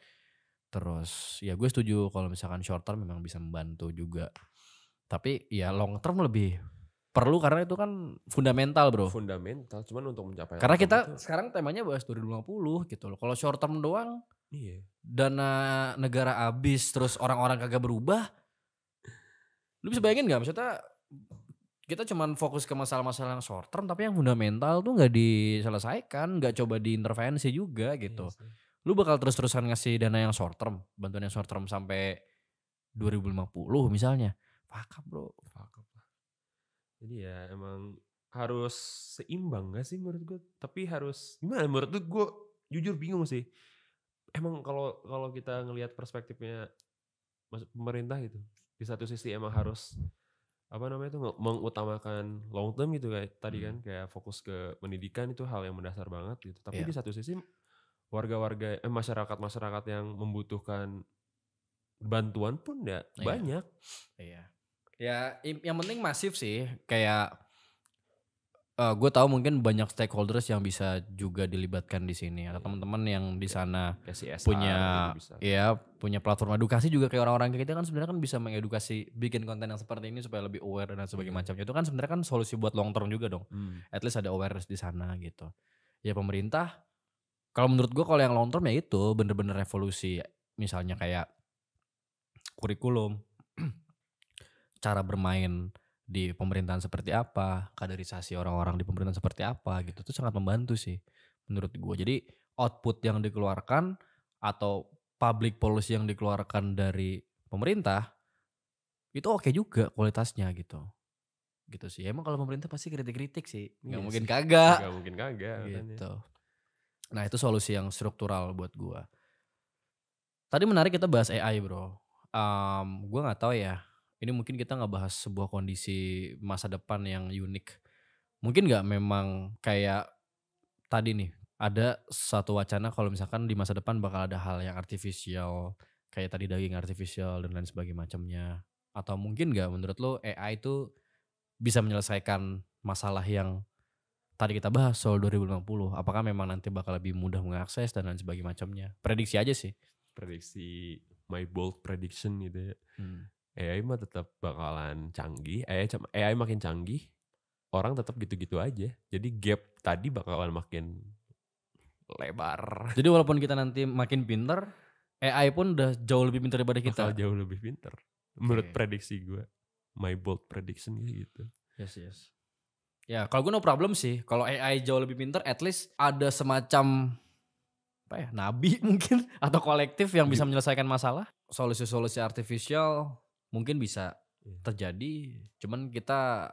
terus ya gue setuju kalau misalkan short term memang bisa membantu juga tapi ya long term lebih perlu karena itu kan fundamental bro fundamental cuman untuk mencapai karena kita itu. sekarang temanya bahas 2050 gitu loh kalau short term doang iya dana negara habis terus orang-orang kagak berubah lu bisa bayangin gak maksudnya kita cuman fokus ke masalah-masalah yang short term tapi yang fundamental tuh nggak diselesaikan nggak coba diintervensi juga iya gitu iya lu bakal terus-terusan ngasih dana yang short term bantuan yang short term sampai 2050 misalnya pakap bro pakap jadi ya emang harus seimbang gak sih menurut gue tapi harus gimana menurut gue jujur bingung sih emang kalau kalau kita ngelihat perspektifnya pemerintah gitu di satu sisi emang harus apa namanya itu mengutamakan long term gitu kayak tadi kan, hmm. kan kayak fokus ke pendidikan itu hal yang mendasar banget gitu tapi yeah. di satu sisi warga-warga eh, masyarakat masyarakat yang membutuhkan bantuan pun ya yeah. banyak iya yeah. ya yang penting masif sih kayak uh, eh, gue tahu mungkin banyak stakeholders yang bisa juga dilibatkan di sini atau iya. teman-teman yang di iya. sana SR, punya ya punya platform edukasi juga kayak orang-orang kayak kita gitu kan sebenarnya kan bisa mengedukasi bikin konten yang seperti ini supaya lebih aware dan sebagainya hmm. macamnya itu kan sebenarnya kan solusi buat long term juga dong hmm. at least ada awareness di sana gitu ya pemerintah kalau menurut gue kalau yang long term ya itu bener-bener revolusi misalnya kayak kurikulum cara bermain di pemerintahan seperti apa, kaderisasi orang-orang di pemerintahan seperti apa gitu tuh sangat membantu sih menurut gue. Jadi output yang dikeluarkan atau public policy yang dikeluarkan dari pemerintah itu oke okay juga kualitasnya gitu. Gitu sih. Emang kalau pemerintah pasti kritik-kritik sih. Gak yes. Iya mungkin kagak. Gak mungkin kagak. Gitu. Nah itu solusi yang struktural buat gue. Tadi menarik kita bahas AI bro. Um, mmm, gue nggak tahu ya ini mungkin kita nggak bahas sebuah kondisi masa depan yang unik mungkin nggak memang kayak tadi nih ada satu wacana kalau misalkan di masa depan bakal ada hal yang artificial kayak tadi daging artificial dan lain sebagainya macamnya atau mungkin nggak menurut lo AI itu bisa menyelesaikan masalah yang tadi kita bahas soal 2050 apakah memang nanti bakal lebih mudah mengakses dan lain sebagainya macamnya prediksi aja sih prediksi my bold prediction gitu ya hmm. AI mah tetap bakalan canggih. AI, AI makin canggih, orang tetap gitu-gitu aja. Jadi gap tadi bakalan makin lebar. Jadi walaupun kita nanti makin pinter, AI pun udah jauh lebih pinter daripada kita. Bakal jauh lebih pinter. Menurut prediksi gue, my bold prediction gitu. Yes yes. Ya kalau gue no problem sih. Kalau AI jauh lebih pinter, at least ada semacam apa ya nabi mungkin atau kolektif yang bisa menyelesaikan masalah solusi-solusi artificial mungkin bisa iya. terjadi cuman kita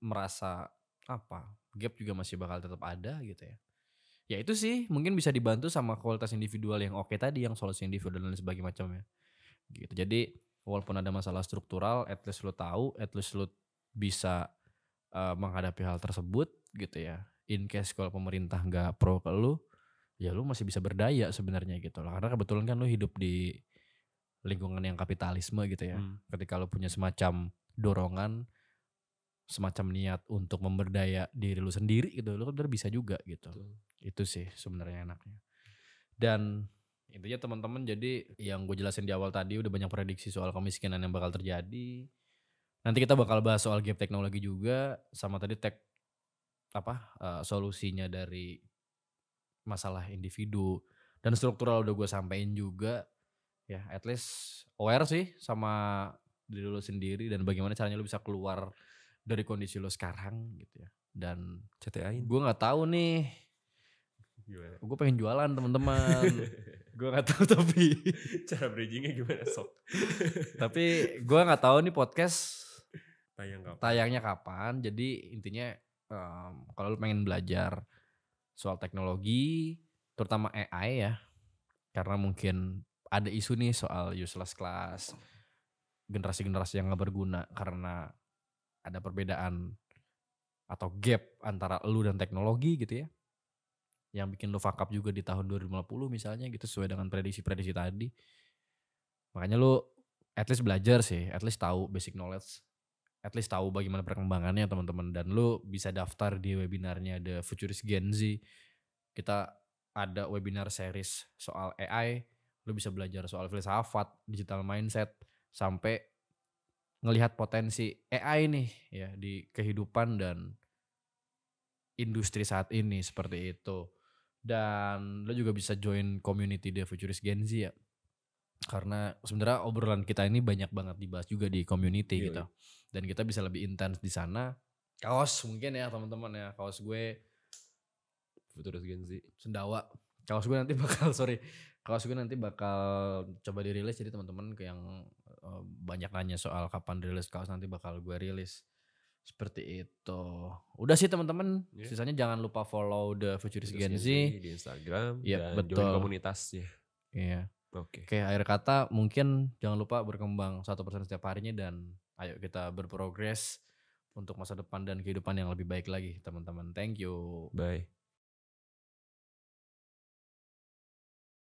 merasa apa gap juga masih bakal tetap ada gitu ya ya itu sih mungkin bisa dibantu sama kualitas individual yang oke tadi yang solusi individual dan sebagainya macamnya gitu jadi walaupun ada masalah struktural at least lu tahu at least lu bisa uh, menghadapi hal tersebut gitu ya in case kalau pemerintah nggak pro ke lu, ya lu masih bisa berdaya sebenarnya gitu loh karena kebetulan kan lu hidup di lingkungan yang kapitalisme gitu ya. Hmm. Ketika lo punya semacam dorongan, semacam niat untuk memberdaya diri lu sendiri gitu, lu kan bisa juga gitu. Betul. Itu sih sebenarnya enaknya. Dan intinya teman-teman jadi yang gue jelasin di awal tadi udah banyak prediksi soal kemiskinan yang bakal terjadi. Nanti kita bakal bahas soal gap teknologi juga sama tadi tech apa uh, solusinya dari masalah individu dan struktural udah gue sampein juga ya at least aware sih sama diri lo sendiri dan bagaimana caranya lo bisa keluar dari kondisi lo sekarang gitu ya dan CTA-in gue nggak tahu nih gue pengen jualan teman-teman gue nggak tahu tapi cara bridgingnya gimana sok tapi gue nggak tahu nih podcast tayang kapan. tayangnya kapan jadi intinya um, kalau lo pengen belajar soal teknologi terutama AI ya karena mungkin ada isu nih soal useless class generasi-generasi yang gak berguna karena ada perbedaan atau gap antara lu dan teknologi gitu ya yang bikin lu fuck up juga di tahun 2050 misalnya gitu sesuai dengan prediksi-prediksi tadi makanya lu at least belajar sih at least tahu basic knowledge at least tahu bagaimana perkembangannya teman-teman dan lu bisa daftar di webinarnya The Futurist Gen Z kita ada webinar series soal AI lu bisa belajar soal filsafat digital mindset sampai ngelihat potensi AI nih ya di kehidupan dan industri saat ini seperti itu dan lo juga bisa join community The Futurist Gen Z ya karena sebenarnya obrolan kita ini banyak banget dibahas juga di community gitu dan kita bisa lebih intens di sana kaos mungkin ya teman-teman ya kaos gue Futurist Gen Z sendawa kaos gue nanti bakal sorry kalau gue nanti bakal coba dirilis jadi teman-teman ke yang eh, banyak nanya soal kapan rilis kaos nanti bakal gue rilis. Seperti itu. Udah sih teman-teman. Yeah. Sisanya jangan lupa follow the Futurist Gen Z di Instagram ya, dan betul. join Iya. Oke. Okay. Oke, akhir kata mungkin jangan lupa berkembang satu persen setiap harinya dan ayo kita berprogres untuk masa depan dan kehidupan yang lebih baik lagi, teman-teman. Thank you. Bye.